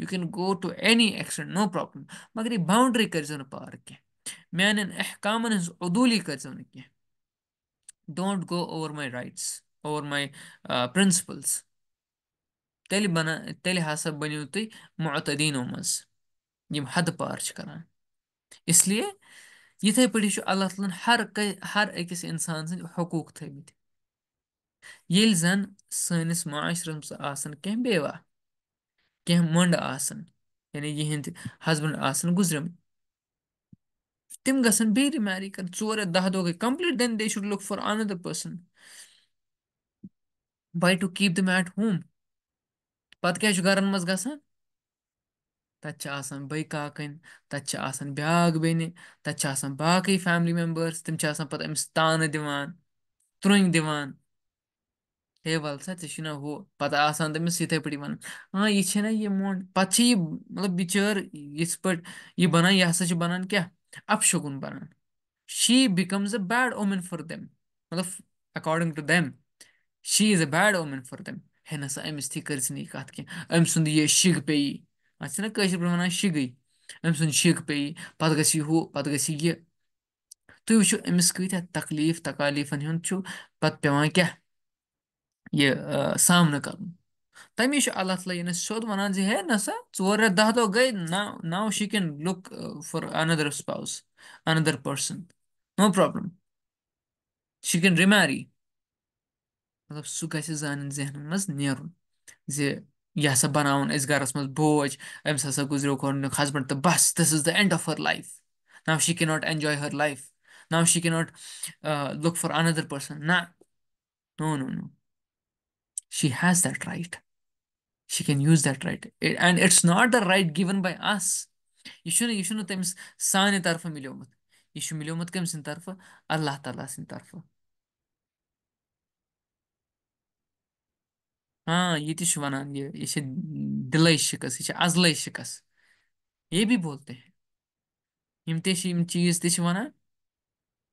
you can go to any extent no problem मगर यह बाउंड्री कर पार कह मान अहकाम हदूली करो कह don't go over my rights over my uh, principles تیٚلہِ بَنان تیٚلہِ ہسا بٔنِو تُہۍ معتدیٖنو منٛز یِم حدٕ پار چھِ کران اِسلیے یِتھَے پٲٹھی چھُ اللہ تعالیٰ ہَن ہر ہر أکِس اِنسان سٕنٛدۍ حقوٗق تھٲیمٕتۍ ییٚلہِ زَن سٲنِس معاشرَس منٛز آسَن کینٛہہ بیوا کینٛہہ مۄنٛڈٕ آسَن یعنی یِہِنٛدۍ ہسبنٛڈ آسَن گُزریٚمٕتۍ تِم گژھن بیٚیہِ تہِ میری کَرٕنۍ ژور یا دَہ دۄہ گٔے complete then they should look for another person by to keep them at home پَتہٕ کیٛاہ چھُ گَرَن منٛز گژھان تَتہِ چھِ آسان بیٚیہِ کاکٕنۍ تَتہِ چھِ آسان بیٛاکھ بیٚنہِ تَتہِ چھِ آسان باقٕے فیملی مٮ۪مبٲرٕس تِم چھِ آسان پَتہٕ أمِس تانہٕ دِوان ترٛوٚنٛگۍ دِوان ہے وَل سا ژےٚ چھُے نہ ہُہ پَتہٕ آسان تٔمِس یِتھَے پٲٹھی وَنان ہاں یہِ چھےٚ نہ یہِ موٚنٛڈ پَتہٕ چھِ یہِ مطلب بِچٲر یِتھ پٲٹھۍ یہِ بَنان یہِ ہَسا چھِ بَنان کیٛاہ अपशगुन बनान she becomes a bad omen for them मतलब according to them she is a bad omen for them है ना सा अमिस थी कर नी कत कह अम सुंद ये शिग पे अत ना कशर पे वन शिगे अम सुंद शिग पे पत गि हू पत गि ये तुम वो अमिस कत तकलीफ तकालीफन हूं पे क्या यह सामना कर تٔمی چھُ اللہ تعالیٰ یعنی سیوٚد وَنان زِ ہے نسا ژور رٮ۪تھ دَہ دۄہ گٔے now now she can look for another spouse another person no problem she can remarry مطلب سُہ گژھِ سانٮ۪ن ذہنَن منٛز نیرُن زِ یہِ ہسا بَناوُن أسۍ گَرَس منٛز بوج أمِس ہسا گُزریو گۄڈٕنیُک ہسبَنٛڈ تہٕ بَس this is the end of her life now she can not enjoy her life now she can not look for another person نہ no no no she has that right she can use that right it, and it's not the right given by us یہِ چھُنہٕ یہِ چھُنہٕ تٔمِس سانہِ طرفہٕ مِلیومُت یہِ چھُ مِلیومُت کٔمۍ سٕنٛدِ طرفہٕ اللہ تعالیٰ سٕنٛدِ طرفہٕ हाँ ये तो वनान ये ये दिल शिकस ये अजल शिकस ये भी बोलते हैं यम ते यम चीज़ ते वनान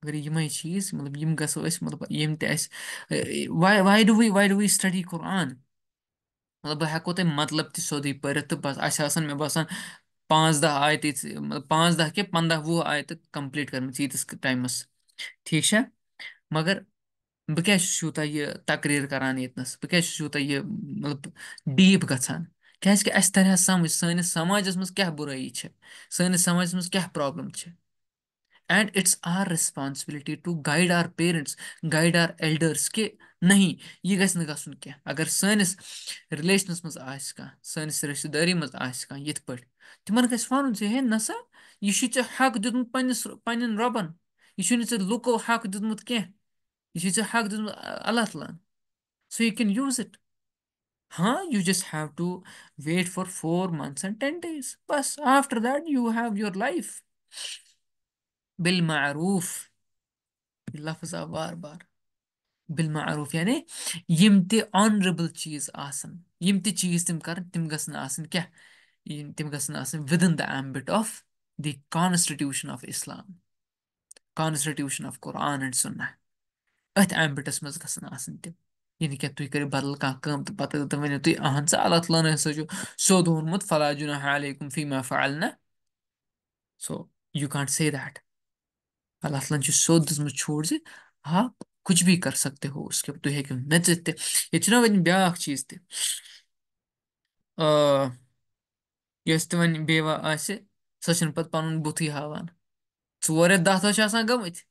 अगर यम चीज़ मतलब यम गो मतलब यम ते why do we why do we study Quran مطلب بہٕ ہیٚکو تۄہہِ مطلب تہِ سیٚودُے پٔرِتھ تہٕ بَس اَسہِ آسَن مےٚ باسان پانٛژھ دَہ آیہِ تہِ مطلب پانٛژھ دَہ کہِ پنٛداہ وُہ آیہِ تہٕ کَمپٕلیٖٹ کٔرمٕژ ییٖتِس ٹایمَس ٹھیٖک چھا مگر بہٕ کیٛازِ چھُس یوٗتاہ یہِ تقریٖر کَران ییٚتِنَس بہٕ کیٛازِ چھُس یوٗتاہ یہِ مطلب ڈیٖپ گژھان کیٛازِکہِ اَسہِ تَرِ ہا سَمٕجھ سٲنِس سماجَس منٛز کیٛاہ بُرٲیی چھِ سٲنِس سماجَس منٛز کیٛاہ پرٛابلِم چھِ and it's our responsibility to guide our parents guide our elders کہِ नहीं ये गसन गसन क्या अगर सानस रिलेशनस मज आस का सानस रिश्तेदारी मज आस का यत पर तिमन गस फानु जे हे नसा ये शिच हक दुन पनिस पनिन रबन ये शिनच लुको हक दुन मत ये शिच हक दुन अल्लाह तला so you can use it हाँ you just have to wait for 4 months and 10 days बस after that you have your life बिल मारूफ लफ्ज़ा बार बार بالمعروف یعنی یِم تہِ آنریبٕل چیٖز آسَن یِم تہِ چیٖز تِم کَرَن تِم گژھن آسٕنۍ کیٛاہ تِم گژھن آسٕنۍ within the ambit of the constitution of Islam constitution of Quran and سُنا أتھۍ ایمبِٹَس منٛز گژھن آسٕنۍ تِم یہِ نہٕ کیٛاہ تُہۍ کٔرِو بدل کانٛہہ کٲم تہٕ پَتہٕ تِم ؤنِو تُہۍ اہن سا اللہ تعالیٰ ہَن ہسا چھُ سیوٚد ووٚنمُت فلاح جُناح علیکُم فیٖما فعلنا سو یوٗ کانٛٹ سے دیٹ اللہ تعالیٰ ہَن چھُ سیوٚد دِژمٕژ چھوٗٹ زِ ہاں कुछ भी कर सकते हो उसके تُہۍ ہیٚکِو نٔژِتھ تہِ ییٚتہِ چھُنا وۄنۍ بیٛاکھ چیٖز تہِ یۄس تہِ وۄنۍ بیوا آسہِ سۄ چھَنہٕ پَتہٕ پَنُن بُتھُے ہاوان ژور یا دَہ دۄہ چھِ آسان گٔمٕتۍ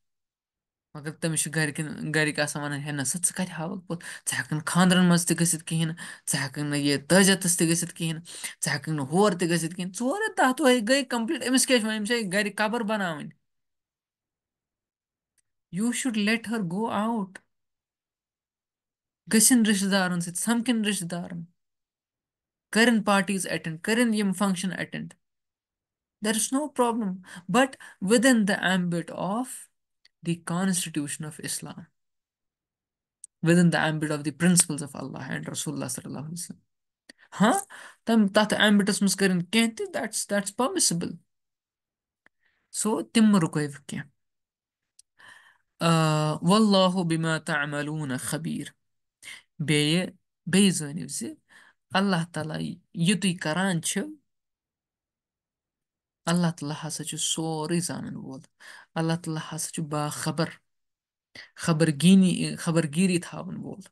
مگر تٔمِس چھِ گَرِکٮ۪ن گَرِکۍ آسان وَنان ہے نہ سا ژٕ کَتہِ ہاوَکھ پوٚت ژٕ ہٮ۪کَکھ نہٕ خاندرَن منٛز تہِ گٔژھِتھ کِہیٖنۍ نہٕ ژٕ ہٮ۪کَکھ نہٕ یہِ تٲجَتَس تہِ گٔژھِتھ کِہیٖنۍ نہٕ ژٕ ہٮ۪کَکھ نہٕ ہور تہِ گٔژھِتھ کِہیٖنۍ ژور یا دَہ دۄہ گٔے کَمپٕلیٖٹ أمِس کیٛاہ چھِ وَنان أمِس چھے گَرِ قبر بَناوٕنۍ you should let her go out. Gashin Rishdaran said, Samkin Rishdaran. current parties attend, current Yim function attend. There is no problem. But within the ambit of the constitution of Islam, within the ambit of the principles of Allah and Rasulullah. Huh? That's, that's permissible. So, Tim Rukwev came. آه، والله بما تعملون خبير بي بيزانيوزي الله تعالى يدي كران الله تعالى ہسا چھُ سورُے زانن وول اللہ با خبر خبر جيني خبر جيري تھاوَن وول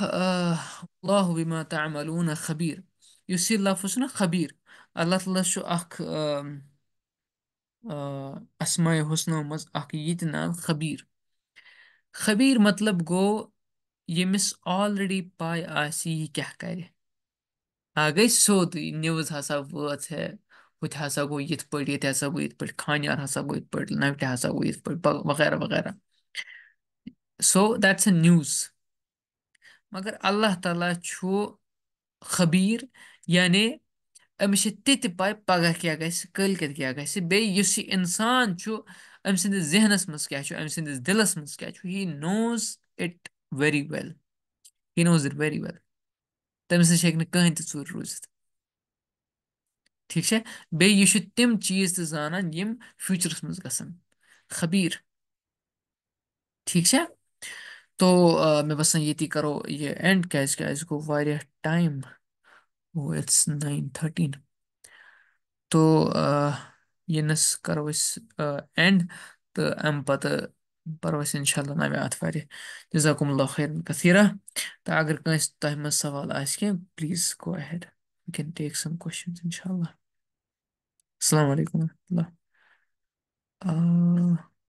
آه، الله بما تعملون خبير يسير لفظنا خبير الله تعالى شو تعالیٰ چھُ اسماء حسنو مز اکھ یہِ تہِ ناو خبیٖر خبیٖر مطلب گوٚو ییٚمِس آلریڈی پاے آسہِ یہِ کیٛاہ کَرِ آ گٔے سیوٚدُے نِوٕز ہسا وٲژ ہے ہُتہِ ہسا گوٚو یِتھ پٲٹھۍ ییٚتہِ ہسا گوٚو یِتھ پٲٹھۍ خانیار ہسا گوٚو یِتھ پٲٹھۍ لَکٹہِ ہسا گوٚو یِتھ پٲٹھۍ وغیرہ وغیرہ سو دیٹٕس اےٚ نِوٕز مگر اللہ تعالیٰ چھُ خبیٖر یعنی أمِس چھِ تہِ تہِ پَے پَگاہ کیٛاہ گژھِ کٲلۍکٮ۪تھ کیٛاہ گژھِ بیٚیہِ یُس یہِ اِنسان چھُ أمۍ سٕنٛدِس ذہنَس منٛز کیٛاہ چھُ أمۍ سٕنٛدِس دِلَس منٛز کیٛاہ چھُ he knows it very well he knows it very well تٔمِس نِش ہیٚکہِ نہٕ کٕہٕنۍ تہِ ژوٗرِ روٗزِتھ ٹھیٖک چھا بیٚیہِ یہِ چھُ تِم چیٖز تہِ زانان یِم فیوٗچرَس منٛز گژھن خبیٖر ٹھیٖک چھا تو مےٚ باسان ییٚتی کَرو یہِ اینٛڈ کیٛازِکہِ اَسہِ گوٚو واریاہ ٹایم वो इट्स नाइन थर्टीन तो नस करो एंड तो अम पत पर्व इनशाला नवे अतवार जजाकुम खैर कथीरा तो अगर कंस तह मज सवाल आ please go ahead we can take some question इनशाला अलकुम वरहमल